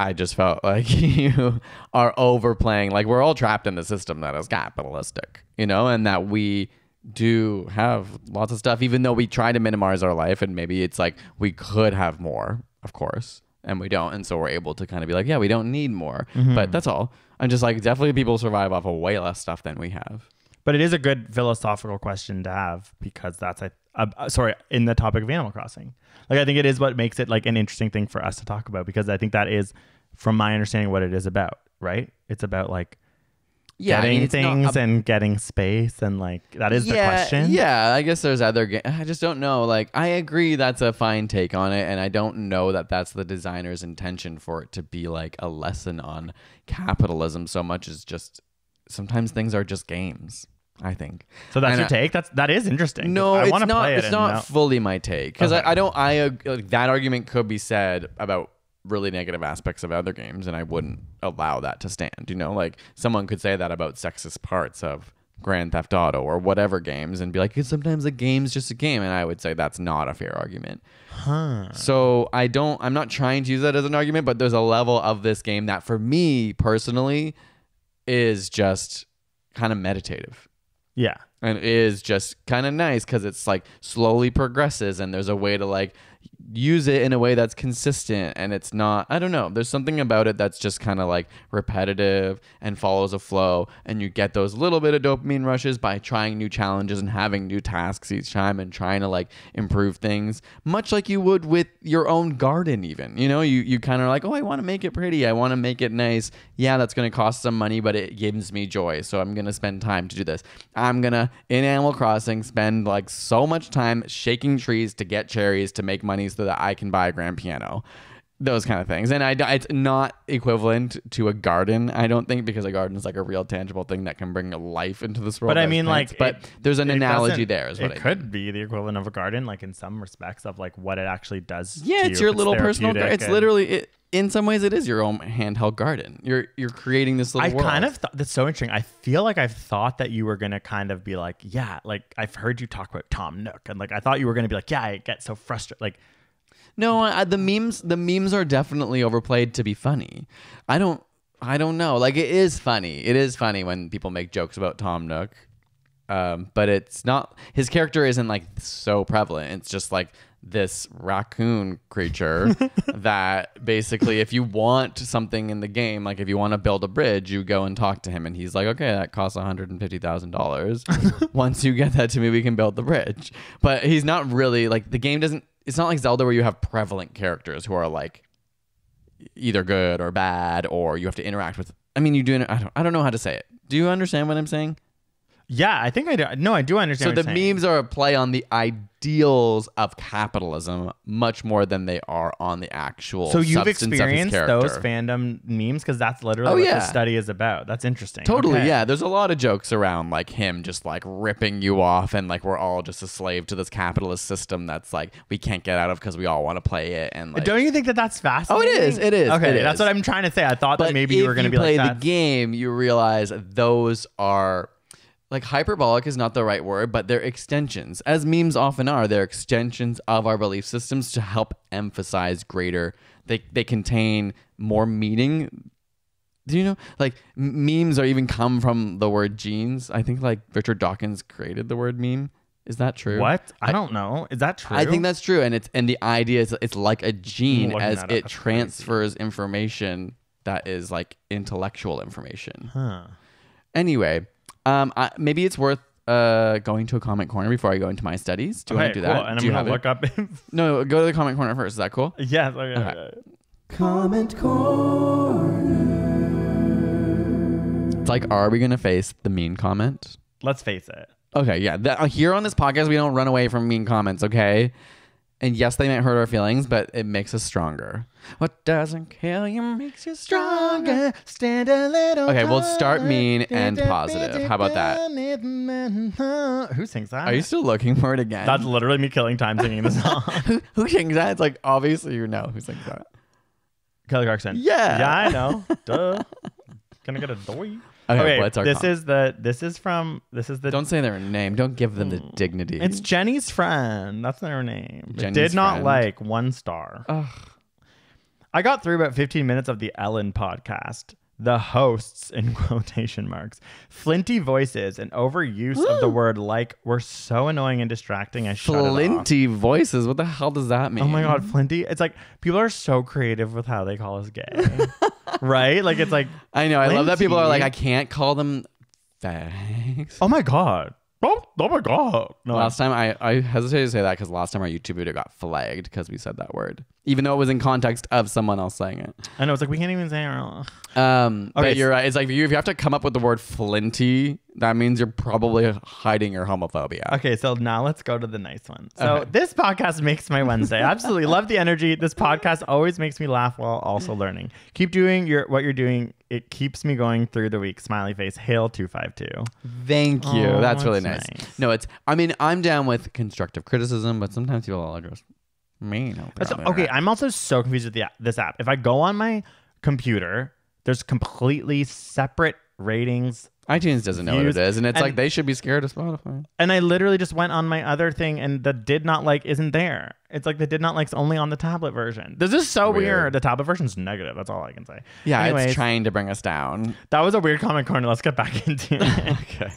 I just felt like you are overplaying. Like we're all trapped in the system that is capitalistic, you know, and that we do have lots of stuff, even though we try to minimize our life. And maybe it's like we could have more, of course, and we don't. And so we're able to kind of be like, yeah, we don't need more. Mm-hmm. But that's all. I'm just like, definitely people survive off of way less stuff than we have. But it is a good philosophical question to have because that's, I uh, uh, sorry, in the topic of Animal Crossing. Like, I think it is what makes it like an interesting thing for us to talk about because I think that is, from my understanding, what it is about. Right? It's about like yeah, getting I mean, things and getting space and like that is yeah, the question. Yeah, I guess there's other. Ga- I just don't know. Like, I agree that's a fine take on it, and I don't know that that's the designer's intention for it to be like a lesson on capitalism so much as just sometimes things are just games. I think. So that's and your I, take. That's that is interesting. No, I it's not. it's it not fully my take because okay. I, I, don't. I uh, like, that argument could be said about really negative aspects of other games, and I wouldn't allow that to stand. You know, like someone could say that about sexist parts of Grand Theft Auto or whatever games, and be like, sometimes a game's just a game, and I would say that's not a fair argument. Huh. So I don't. I'm not trying to use that as an argument, but there's a level of this game that, for me personally, is just kind of meditative yeah. And it is just kind of nice because it's like slowly progresses and there's a way to like use it in a way that's consistent and it's not I don't know there's something about it that's just kind of like repetitive and follows a flow and you get those little bit of dopamine rushes by trying new challenges and having new tasks each time and trying to like improve things much like you would with your own garden even you know you you kind of like oh I want to make it pretty I want to make it nice yeah that's going to cost some money but it gives me joy so I'm going to spend time to do this I'm going to in Animal Crossing spend like so much time shaking trees to get cherries to make money so so that I can buy a grand piano. Those kind of things. And I, it's not equivalent to a garden, I don't think, because a garden is like a real tangible thing that can bring life into this world. But I mean, plants. like, but it, there's an analogy there, is what it I could mean. be the equivalent of a garden, like in some respects, of like what it actually does. Yeah, it's you, your little personal. garden. it's literally, it, in some ways it is your own handheld garden. You're you're creating this little. I world. kind of thought that's so interesting. I feel like I've thought that you were gonna kind of be like, yeah, like I've heard you talk about Tom Nook, and like I thought you were gonna be like, yeah, I get so frustrated, like no, I, the memes the memes are definitely overplayed to be funny. I don't I don't know. Like it is funny. It is funny when people make jokes about Tom Nook. Um, but it's not his character isn't like so prevalent. It's just like this raccoon creature that basically if you want something in the game like if you want to build a bridge you go and talk to him and he's like okay that costs $150000 once you get that to me we can build the bridge but he's not really like the game doesn't it's not like zelda where you have prevalent characters who are like either good or bad or you have to interact with i mean you do i don't, I don't know how to say it do you understand what i'm saying yeah, I think I do. No, I do understand. So the memes are a play on the ideals of capitalism much more than they are on the actual. So you've experienced those fandom memes because that's literally oh, what yeah. the study is about. That's interesting. Totally. Okay. Yeah, there's a lot of jokes around like him just like ripping you off and like we're all just a slave to this capitalist system that's like we can't get out of because we all want to play it. And like, don't you think that that's fascinating? Oh, it is. It is. Okay, it that's is. what I'm trying to say. I thought but that maybe you were going to be play like, the game. You realize those are like hyperbolic is not the right word, but they're extensions. As memes often are, they're extensions of our belief systems to help emphasize greater. They they contain more meaning. Do you know like memes are even come from the word genes? I think like Richard Dawkins created the word meme. Is that true? What? I, I, don't know. Is that true? I think that's true. And it's and the idea is it's like a gene as it, transfers information that is like intellectual information. Huh. Anyway, um, I, maybe it's worth uh, going to a comment corner before I go into my studies. Do you okay, want to do cool. that? And do I'm gonna look it? up. no, go to the comment corner first. Is that cool? Yeah. Okay, okay. okay. Comment corner. It's like, are we gonna face the mean comment? Let's face it. Okay, yeah. That, uh, here on this podcast, we don't run away from mean comments. Okay. And yes, they might hurt our feelings, but it makes us stronger. What doesn't kill you makes you stronger. Stand a little. Okay, we'll start mean and positive. How about that? Who sings that? Are you still looking for it again? That's literally me killing time singing the song. who, who sings that? It's like obviously you know who sings that. Kelly Clarkson. Yeah. Yeah, I know. Duh. Can I get a doy? Okay, okay what's our this is the this is from this is the Don't say their name. Don't give them the hmm. dignity. It's Jenny's friend. That's their name. Jenny's did not friend. like one star. Ugh. I got through about 15 minutes of the Ellen podcast. The hosts, in quotation marks, flinty voices and overuse of the word like were so annoying and distracting. I shut it off. Flinty voices. What the hell does that mean? Oh my god, flinty! It's like people are so creative with how they call us gay. right? Like it's like I know. I love that people are like, I can't call them fags. Oh my god. Oh, oh my god. No. Last time I, I hesitated to say that because last time our YouTube video got flagged because we said that word, even though it was in context of someone else saying it. I know it's like we can't even say it. Um, okay, but you're right. It's like you, if you have to come up with the word flinty that means you're probably hiding your homophobia. Okay, so now let's go to the nice one. So okay. this podcast makes my Wednesday. Absolutely love the energy. This podcast always makes me laugh while also learning. Keep doing your what you're doing. It keeps me going through the week. Smiley face. Hail two five two. Thank you. Oh, that's really nice. nice. No, it's. I mean, I'm down with constructive criticism, but sometimes people are address me. Okay, I'm also so confused with the, this app. If I go on my computer, there's completely separate ratings iTunes doesn't know views. what it is, and it's and, like they should be scared of Spotify. And I literally just went on my other thing, and the did not like isn't there. It's like the did not like's only on the tablet version. This is so weird. weird. The tablet version's negative. That's all I can say. Yeah, Anyways, it's trying to bring us down. That was a weird comment corner. Let's get back into it. okay.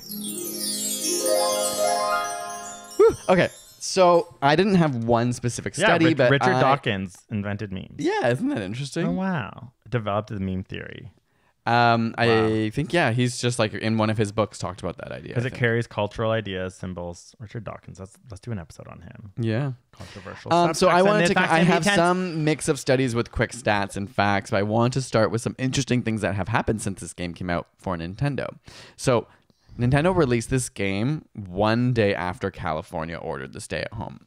okay. So I didn't have one specific study, yeah, Rich, but Richard I, Dawkins invented memes. Yeah, isn't that interesting? Oh wow! Developed the meme theory. Um, wow. I think yeah, he's just like in one of his books talked about that idea. Because it carries cultural ideas, symbols. Richard Dawkins. Let's let's do an episode on him. Yeah, controversial. Um, so I wanted to. I have some mix of studies with quick stats and facts, but I want to start with some interesting things that have happened since this game came out for Nintendo. So Nintendo released this game one day after California ordered the stay at home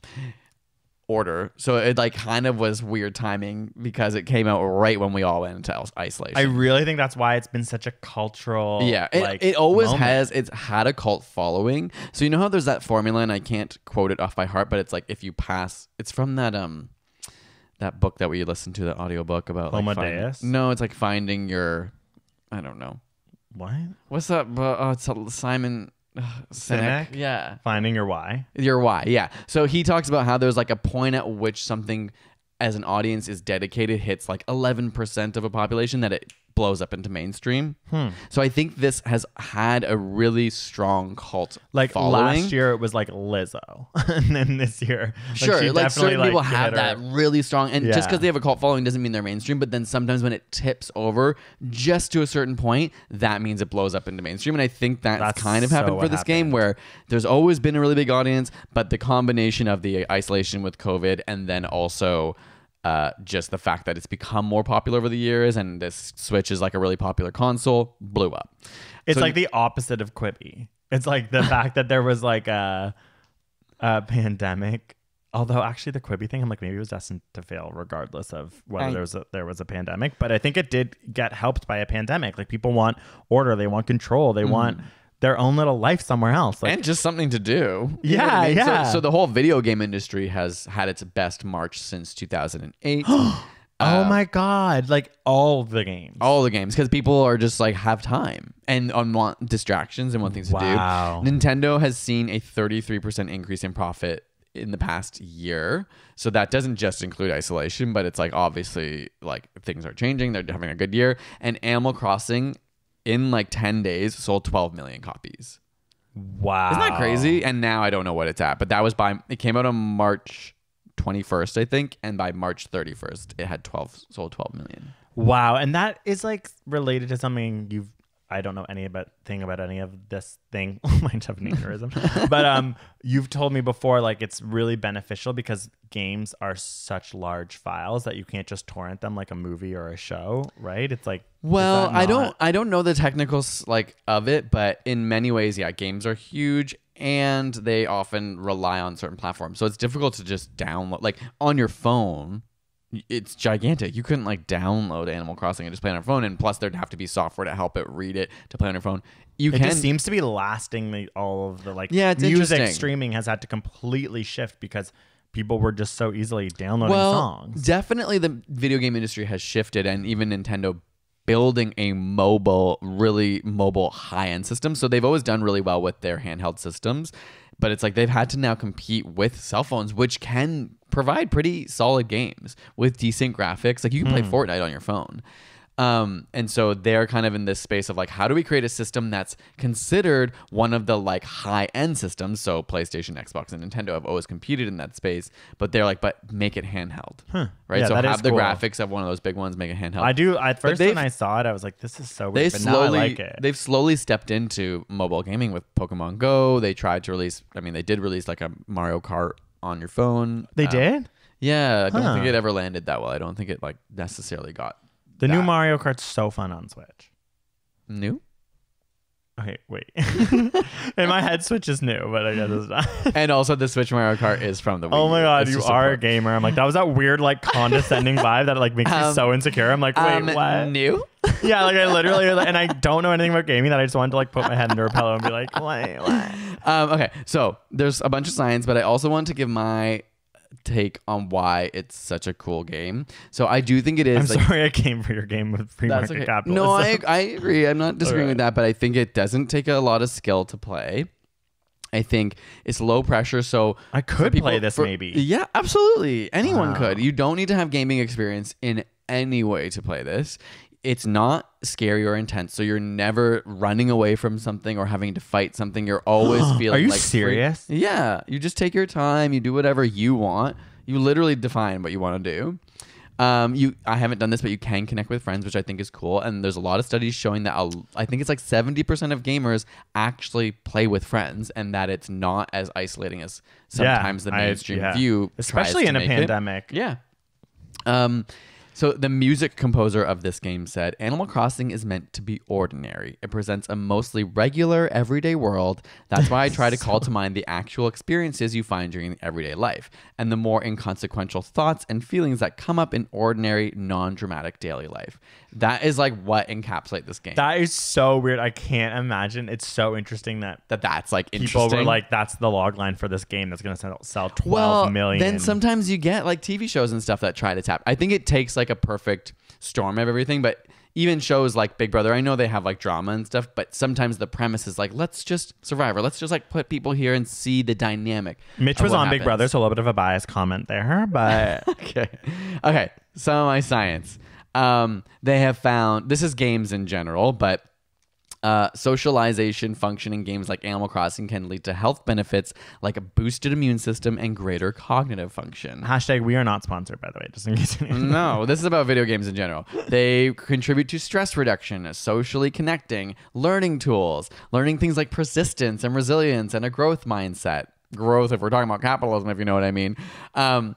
order. So it like kind of was weird timing because it came out right when we all went into isolation. I really think that's why it's been such a cultural. Yeah, it, like, it always moment. has. It's had a cult following. So you know how there's that formula, and I can't quote it off by heart, but it's like if you pass, it's from that um. That book that we listened to, the audiobook about like find, No, it's like finding your I don't know. What? What's that? Uh, oh, it's Simon Cynic. Yeah. Finding your why. Your why. Yeah. So he talks about how there's like a point at which something as an audience is dedicated hits like 11% of a population that it blows up into mainstream. Hmm. So I think this has had a really strong cult. Like following. last year, it was like Lizzo, and then this year, like sure, like certain like people have her. that really strong, and yeah. just because they have a cult following doesn't mean they're mainstream. But then sometimes when it tips over just to a certain point, that means it blows up into mainstream, and I think that's, that's kind of so happened for this happened. game where there's always been a really big audience, but the combination of the isolation with COVID and then also uh, just the fact that it's become more popular over the years and this Switch is like a really popular console blew up. It's so, like the opposite of Quibi. It's like the fact that there was like a, a pandemic. Although actually the Quibi thing, I'm like maybe it was destined to fail regardless of whether I, there was a, there was a pandemic. But I think it did get helped by a pandemic. Like people want order, they want control, they mm-hmm. want their own little life somewhere else. Like, and just something to do. You yeah, I mean? yeah. So, so, the whole video game industry has had its best March since 2008. oh uh, my God. Like all the games. All the games. Because people are just like have time and want distractions and want things wow. to do. Nintendo has seen a 33% increase in profit in the past year. So that doesn't just include isolation, but it's like obviously like things are changing. They're having a good year. And Animal Crossing in like 10 days sold 12 million copies. Wow. Isn't that crazy? And now I don't know what it's at, but that was by it came out on March 21st, I think, and by March 31st it had 12 sold 12 million. Wow, and that is like related to something you've I don't know any about thing about any of this thing. Mind of oh, aneurysm. but um, you've told me before, like it's really beneficial because games are such large files that you can't just torrent them like a movie or a show, right? It's like well, I don't I don't know the technicals like of it, but in many ways, yeah, games are huge and they often rely on certain platforms. So it's difficult to just download like on your phone it's gigantic. You couldn't like download Animal Crossing and just play on your phone, and plus there'd have to be software to help it read it to play on your phone. You it can. just seems to be lasting the, all of the like yeah, it's music streaming has had to completely shift because people were just so easily downloading well, songs. Definitely, the video game industry has shifted, and even Nintendo building a mobile, really mobile high end system. So they've always done really well with their handheld systems but it's like they've had to now compete with cell phones, which can provide pretty solid games with decent graphics. Like you can mm. play hmm. Fortnite on your phone. Um, and so they're kind of in this space of like, how do we create a system that's considered one of the like high end systems? So PlayStation, Xbox, and Nintendo have always competed in that space, but they're like, but make it handheld, huh. right? Yeah, so have the cool. graphics of one of those big ones, make it handheld. I do. At first, when I saw it, I was like, this is so weird. They slowly, like They've slowly stepped into mobile gaming with Pokemon Go. They tried to release. I mean, they did release like a Mario Kart on your phone. They um, did. Yeah, I don't think it ever landed that well. I don't think it like necessarily got the new Mario Kart's so fun on Switch. New? Okay, wait. In my head, Switch is new, but I guess it's not. And also, the Switch Mario Kart is from the Wii. oh my god, It's you are a pro- gamer. I'm like, that was that weird, like condescending vibe that like makes me um, so insecure. I'm like, wait, Um, what? New? yeah, like I literally, and I don't know anything about gaming that I just wanted to like put my head under a pillow and be like, wait, what? Um, okay, so there's a bunch of signs, but I also want to give my take on why it's such a cool game. So I do think it is. I'm like, sorry I came for your game with free market okay. capitalism. No, I, I agree. I'm not disagreeing right. with that, but I think it doesn't take a lot of skill to play. I think it's low pressure, so I could people, play this for, maybe. Yeah, absolutely. Anyone wow. Ah. could. You don't need to have gaming experience in any way to play this it's not scary or intense. So you're never running away from something or having to fight something. You're always feeling Are you like serious? free- Yeah. You just take your time, you do whatever you want. You literally define what you want to do. Um, you I haven't done this, but you can connect with friends, which I think is cool. And there's a lot of studies showing that I think it's like 70% of gamers actually play with friends and that it's not as isolating as Yeah, sometimes the I- mainstream yeah. view. tries Especially to in a make it. pandemic. Yeah. Um, so, the music composer of this game said Animal Crossing is meant to be ordinary. It presents a mostly regular, everyday world. That's why I try to call to mind the actual experiences you find during everyday life and the more inconsequential thoughts and feelings that come up in ordinary, non dramatic daily life. That is like what encapsulate this game. That is so weird. I can't imagine. It's so interesting that that that's like people were like, "That's the log line for this game. That's going to sell, sell twelve well, million. Then sometimes you get like TV shows and stuff that try to tap. I think it takes like like a perfect storm of everything. But even shows like Big Brother, I know they have like drama and stuff, but sometimes the premise is like, let's just Survivor, let's just like put people here and see the dynamic. Mitch was on happens. Big Brother, so a little bit of a biased comment there, but okay, okay. Some of my science. Um, they have found this is games in general, but uh, socialization function in games like Animal Crossing can lead to health benefits like a boosted immune system and greater cognitive function. Hashtag we are not sponsored, by the way, just in case. no, this is about video games in general. They contribute to stress reduction, socially connecting, learning tools, learning things like persistence and resilience, and a growth mindset. Growth, if we're talking about capitalism, if you know what I mean. Um,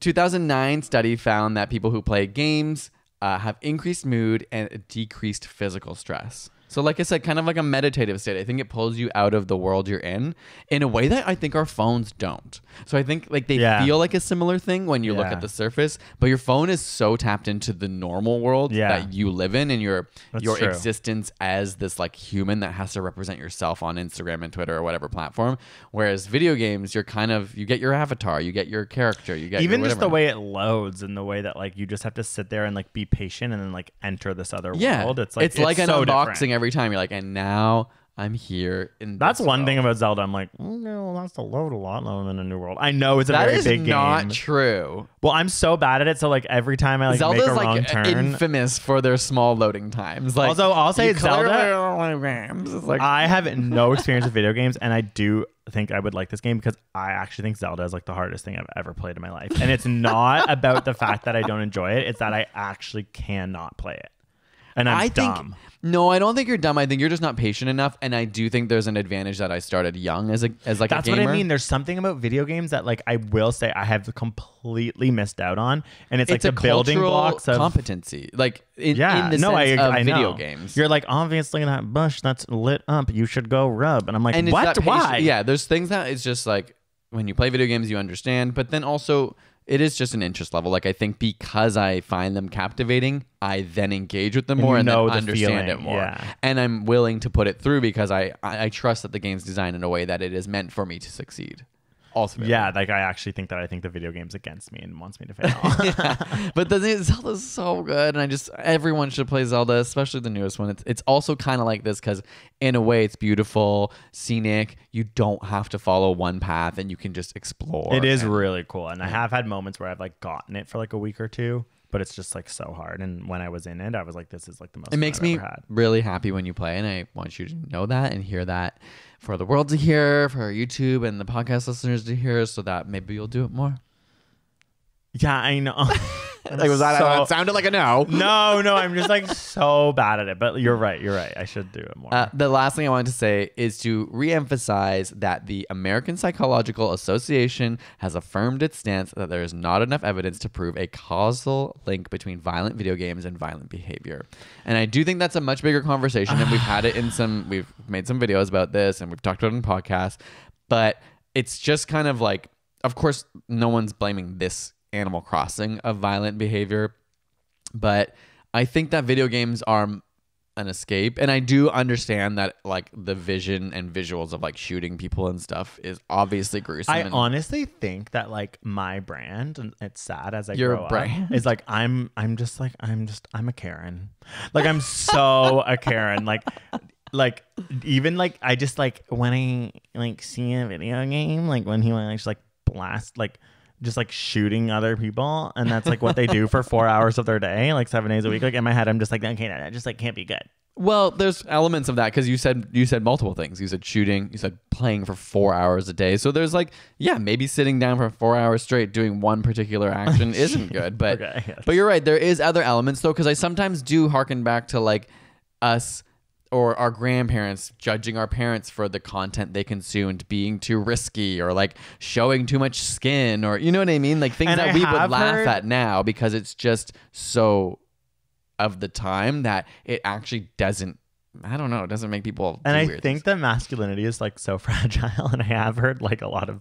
2009 study found that people who play games uh, have increased mood and decreased physical stress. So, like I said, kind of like a meditative state. I think it pulls you out of the world you're in in a way that I think our phones don't. So I think like they yeah. feel like a similar thing when you yeah. look at the surface, but your phone is so tapped into the normal world yeah. that you live in and your That's your true. existence as this like human that has to represent yourself on Instagram and Twitter or whatever platform. Whereas video games, you're kind of you get your avatar, you get your character, you get even just the way it loads and the way that like you just have to sit there and like be patient and then like enter this other yeah. world. It's like it's, it's like it's an so unboxing different. every time. You're like, and now I'm here in. That's one world. thing about Zelda. I'm like, mm, no, that's to load a lot. I'm in a new world. I know it's a that very big game. That is not true. Well, I'm so bad at it. So like every time I like Zelda's make a like wrong turn, infamous for their small loading times. Like, although I'll say Zelda, games. It's like I have no experience with video games, and I do think I would like this game because I actually think Zelda is like the hardest thing I've ever played in my life, and it's not about the fact that I don't enjoy it. It's that I actually cannot play it and I'm I dumb. Think, no, I don't think you're dumb. I think you're just not patient enough, and I do think there's an advantage that I started young as a as like that's what I mean. There's something about video games that like I will say I have completely missed out on, and it's, it's like the building blocks of competency. Like in, yeah, in the no, I, I video games. You're like obviously that bush that's lit up. You should go rub, and I'm like, and what? Why? Yeah, there's things that it's just like when you play video games, you understand, but then also it is just an interest level. Like I think because I find them captivating, I then engage with them more and, and then understand feeling. it more. Yeah. And I'm willing to put it through because I, I, I trust that the game's designed in a way that it is meant for me to succeed ultimately. Yeah, like I actually think that I think the video game's against me and wants me to fail. yeah. But the Zelda's so good, and I just everyone should play Zelda, especially the newest one. It's it's also kind of like this because in a way it's beautiful, scenic. You don't have to follow one path, and you can just explore. It is and, really cool, and I have had moments where I've like gotten it for like a week or two, but it's just like so hard. And when I was in it, I was like, this is like the most. It makes me really happy when you play, and I want you to know that and hear that for the world to hear, for YouTube and the podcast listeners to hear, so that maybe you'll do it more. Yeah, I know. like was that, so, that sounded like a no? no, no. I'm just like so bad at it. But you're right. You're right. I should do it more. Uh, the last thing I wanted to say is to reemphasize that the American Psychological Association has affirmed its stance that there is not enough evidence to prove a causal link between violent video games and violent behavior. And I do think that's a much bigger conversation, and we've had it in some. We've made some videos about this, and we've talked about it in podcasts. But it's just kind of like of course, no one's blaming this Animal Crossing of violent behavior. But I think that video games are an escape and i do understand that like the vision and visuals of like shooting people and stuff is obviously gruesome i and- honestly think that like my brand and it's sad as i Your grow brand. up is like i'm i'm just like i'm just i'm a karen like i'm so a karen like like even like i just like when i like see a video game like when he like just like blast like just like shooting other people and that's like what they do for four hours of their day like seven days a week like in my head i'm just like okay that just like can't be good well there's elements of that because you said you said multiple things you said shooting you said playing for four hours a day so there's like yeah maybe sitting down for four hours straight doing one particular action isn't good but okay, yes. but you're right there is other elements though because i sometimes do harken back to like us or our grandparents judging our parents for the content they consumed being too risky or like showing too much skin or you know what I mean? Like things and that I we would laugh at now because it's just so of the time that it actually doesn't I don't know. It doesn't make people. And I think things. that masculinity is like so fragile. And I have heard like a lot of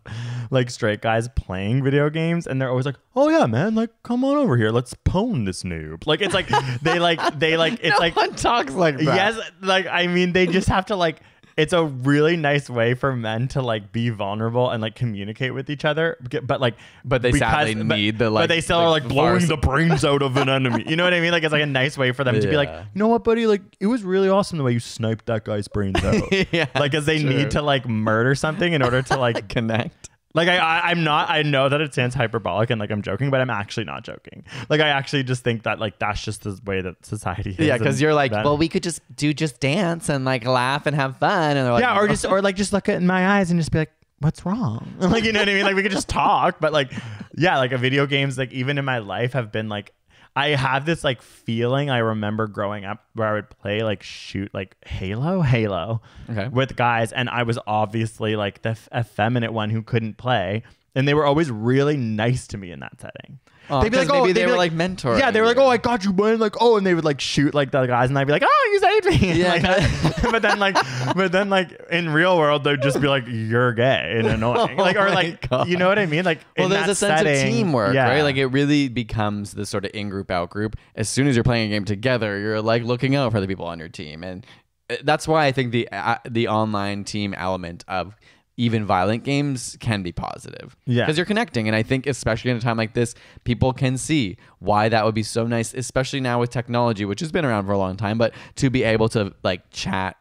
like straight guys playing video games, and they're always like, "Oh yeah, man, like come on over here, let's pwn this noob." Like it's like they like they like it's no like one talks like that. Yes, like I mean they just have to like it's a really nice way for men to like be vulnerable and like communicate with each other. But like, but they because, sadly but, need the like, but they still like, are like blowing the brains out of an enemy. You know what I mean? Like, it's like a nice way for them yeah. to be like, you know what, buddy? Like, it was really awesome the way you sniped that guy's brains out. yeah, like, as they true. need to like murder something in order to like connect. Like I, I am not I know that it sounds hyperbolic and like I'm joking, but I'm actually not joking. Like I actually just think that like that's just the way that society is. Yeah, because you're like, then, well, we could just do just dance and like laugh and have fun and like, Yeah, or oh. just or like just look it in my eyes and just be like, What's wrong? Like you know what I mean? Like we could just talk, but like yeah, like a video games, like even in my life have been like I have this like feeling I remember growing up where I would play like shoot like Halo, Halo okay. with guys, and I was obviously like the effeminate one who couldn't play, and they were always really nice to me in that setting. Oh, they'd be like, oh, they they were like, mentors. Yeah, they were like, oh, I got you, man. Like, oh, and they would like shoot like the guys, and I'd be like, oh, you saved me. Yeah. like that. but then like, but then like in real world, they'd just be like, you're gay and annoying, oh like or like, God. you know what I mean? Like, well, there's a sense setting, of teamwork, yeah. right? Like, it really becomes this sort of in group out group. As soon as you're playing a game together, you're like looking out for the people on your team, and uh, that's why I think the uh, the online team element of even violent games can be positive. Yeah. Because you're connecting. And I think, especially in a time like this, people can see why that would be so nice, especially now with technology, which has been around for a long time, but to be able to like chat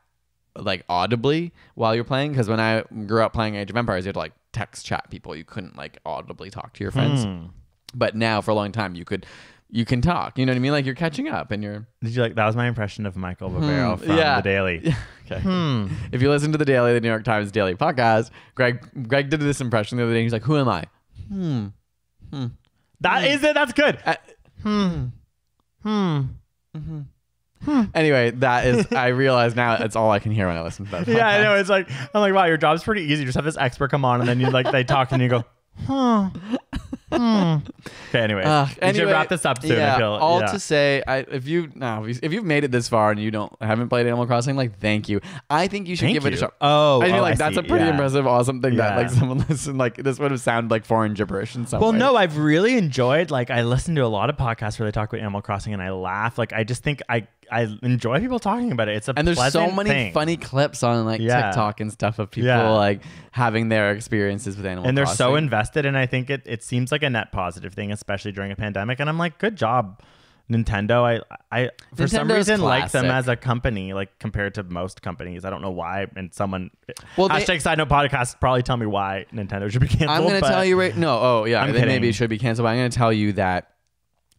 like audibly while you're playing. Because when I grew up playing Age of Empires, you had to like text chat people. You couldn't like audibly talk to your friends. Hmm. But now for a long time, you could you can talk. You know what I mean? Like you're catching up and you're. Did you like that was my impression of Michael hmm. Barbero hmm, from yeah. The Daily? okay. Hmm. If you listen to the Daily, the New York Times Daily podcast, Greg Greg did this impression the other day. He's like, "Who am I?" Hmm. Hmm. That hmm. is it. That's good. Uh, hmm. Hmm. hmm Hmm. Anyway, that is I realize now it's all I can hear when I listen to that. Podcast. Yeah, I know. It's like I'm like, wow, your job's pretty easy. You just have this expert come on, and then you like they talk, and you go, huh. Hmm. Okay, anyways, uh, we anyway, should wrap this up soon. Yeah, feel, all yeah. to say, I, if you now if you've made it this far and you don't haven't played Animal Crossing, like thank you. I think you should thank give you. it a shot. Oh, I feel oh, like I that's see. a pretty yeah. impressive, awesome thing yeah. that like someone listened. Like this would have sounded like foreign gibberish in some. Well, way. no, I've really enjoyed. Like I listen to a lot of podcasts where they talk about Animal Crossing, and I laugh. Like I just think I I enjoy people talking about it. It's a and there's so many thing. funny clips on like yeah. TikTok and stuff of people yeah. like having their experiences with animals. And they're crossing. so invested, and I think it it seems like a net positive thing, especially during a pandemic. And I'm like, good job. Nintendo, I, I for Nintendo's some reason classic. like them as a company, like compared to most companies. I don't know why. And someone, well, hashtag they, side note podcast, probably tell me why Nintendo should be canceled. I'm going to tell you right. No, oh yeah, I'm they maybe should be canceled. But I'm going to tell you that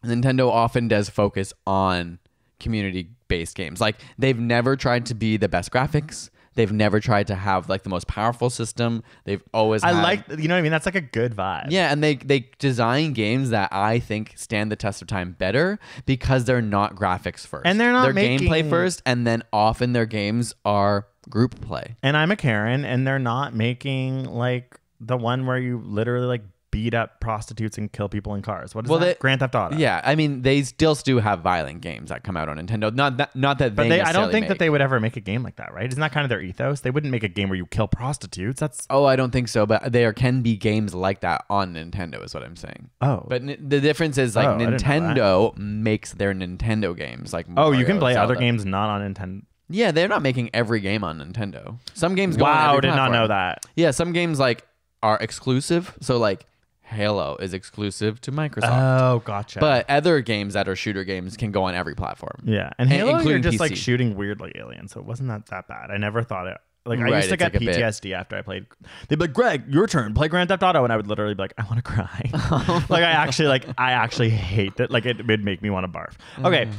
Nintendo often does focus on community based games. Like they've never tried to be the best graphics. They've never tried to have like the most powerful system. They've always I had, like you know what I mean? That's like a good vibe. Yeah, and they they design games that I think stand the test of time better because they're not graphics first. And they're not they're making... gameplay first and then often their games are group play. And I'm a Karen and they're not making like the one where you literally like beat up prostitutes and kill people in cars. What is well, that? They, Grand Theft Auto. Yeah, I mean, they still do have violent games that come out on Nintendo. Not that, not that but they. they I don't think make. that they would ever make a game like that, right? Isn't that kind of their ethos? They wouldn't make a game where you kill prostitutes. That's. Oh, I don't think so. But there can be games like that on Nintendo, is what I'm saying. Oh, but the difference is like oh, Nintendo makes their Nintendo games like. Mario, oh, you can play Zelda. other games not on Nintendo. Yeah, they're not making every game on Nintendo. Some games go wow, on every did platform. not know that. Yeah, some games like are exclusive. So like Halo is exclusive to Microsoft. Oh, gotcha. But other games that are shooter games can go on every platform. Yeah, and Halo, you're just like shooting weird like aliens, so it wasn't that that bad. I never thought it. Like I used to get like bit. PTSD after I played. They'd be like, "Greg, your turn. Play Grand Theft Auto," and I would literally be like, "I want to cry." like I actually like I actually hate that. Like it would make me want to barf. Mm. Okay,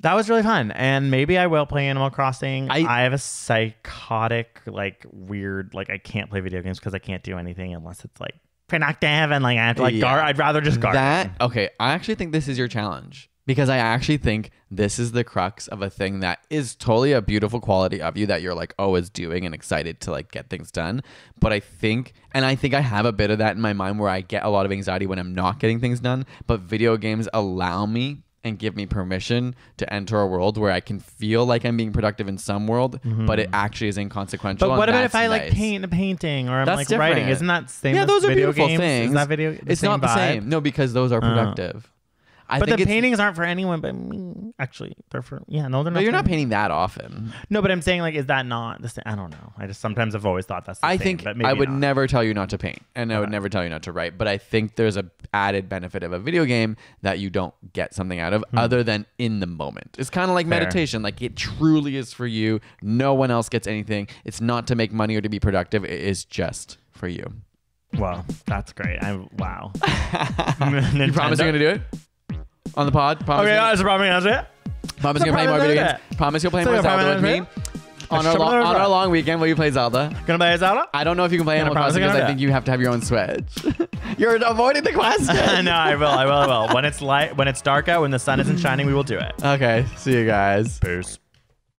that was really fun, and maybe I will play Animal Crossing. I, I- have a psychotic, like weird, like I can't play video games because I can't do anything unless it's like productive and like I have to like yeah. guard. I'd rather just guard. That okay. I actually think this is your challenge because I actually think this is the crux of a thing that is totally a beautiful quality of you that you're like always doing and excited to like get things done. But I think, and I think I have a bit of that in my mind where I get a lot of anxiety when I'm not getting things done. But video games allow me and give me permission to enter a world where I can feel like I'm being productive in some world, mm-hmm. but it mm-hmm. actually is inconsequential. But what about if I nice. like paint a painting or I'm that's like different. writing? Isn't that same? Yeah, those are beautiful games? things. Is that video? it's same not the vibe? same. No, because those are oh. productive. Uh. I but the paintings aren't for anyone but me. Actually, they're for yeah. No, they're not. But you're not painting that often. No, but I'm saying like, is that not the same? I don't know. I just sometimes I've always thought that's. The I same, think but maybe I would not. never tell you not to paint, and I would never tell you not to write. But I think there's a added benefit of a video game that you don't get something out of hmm. other than in the moment. It's kind of like meditation. Like it truly is for you. No one else gets anything. It's not to make money or to be productive. It is just for you. Well, that's great. I am wow. you promise you're gonna do it? on the pod. Promise Okay, guys, promise that's it. Promise you'll play more video games. Promise you'll play more Zelda with me. On our, long, on our long weekend, will you play Zelda? Gonna play Zelda? I don't know if you can play Animal Crossing because I think you have to have your own Switch. You're avoiding the question. no, I will. I will. I will. When it's light, when it's dark out, when the sun isn't shining, we will do it. Okay. See you guys. Peace.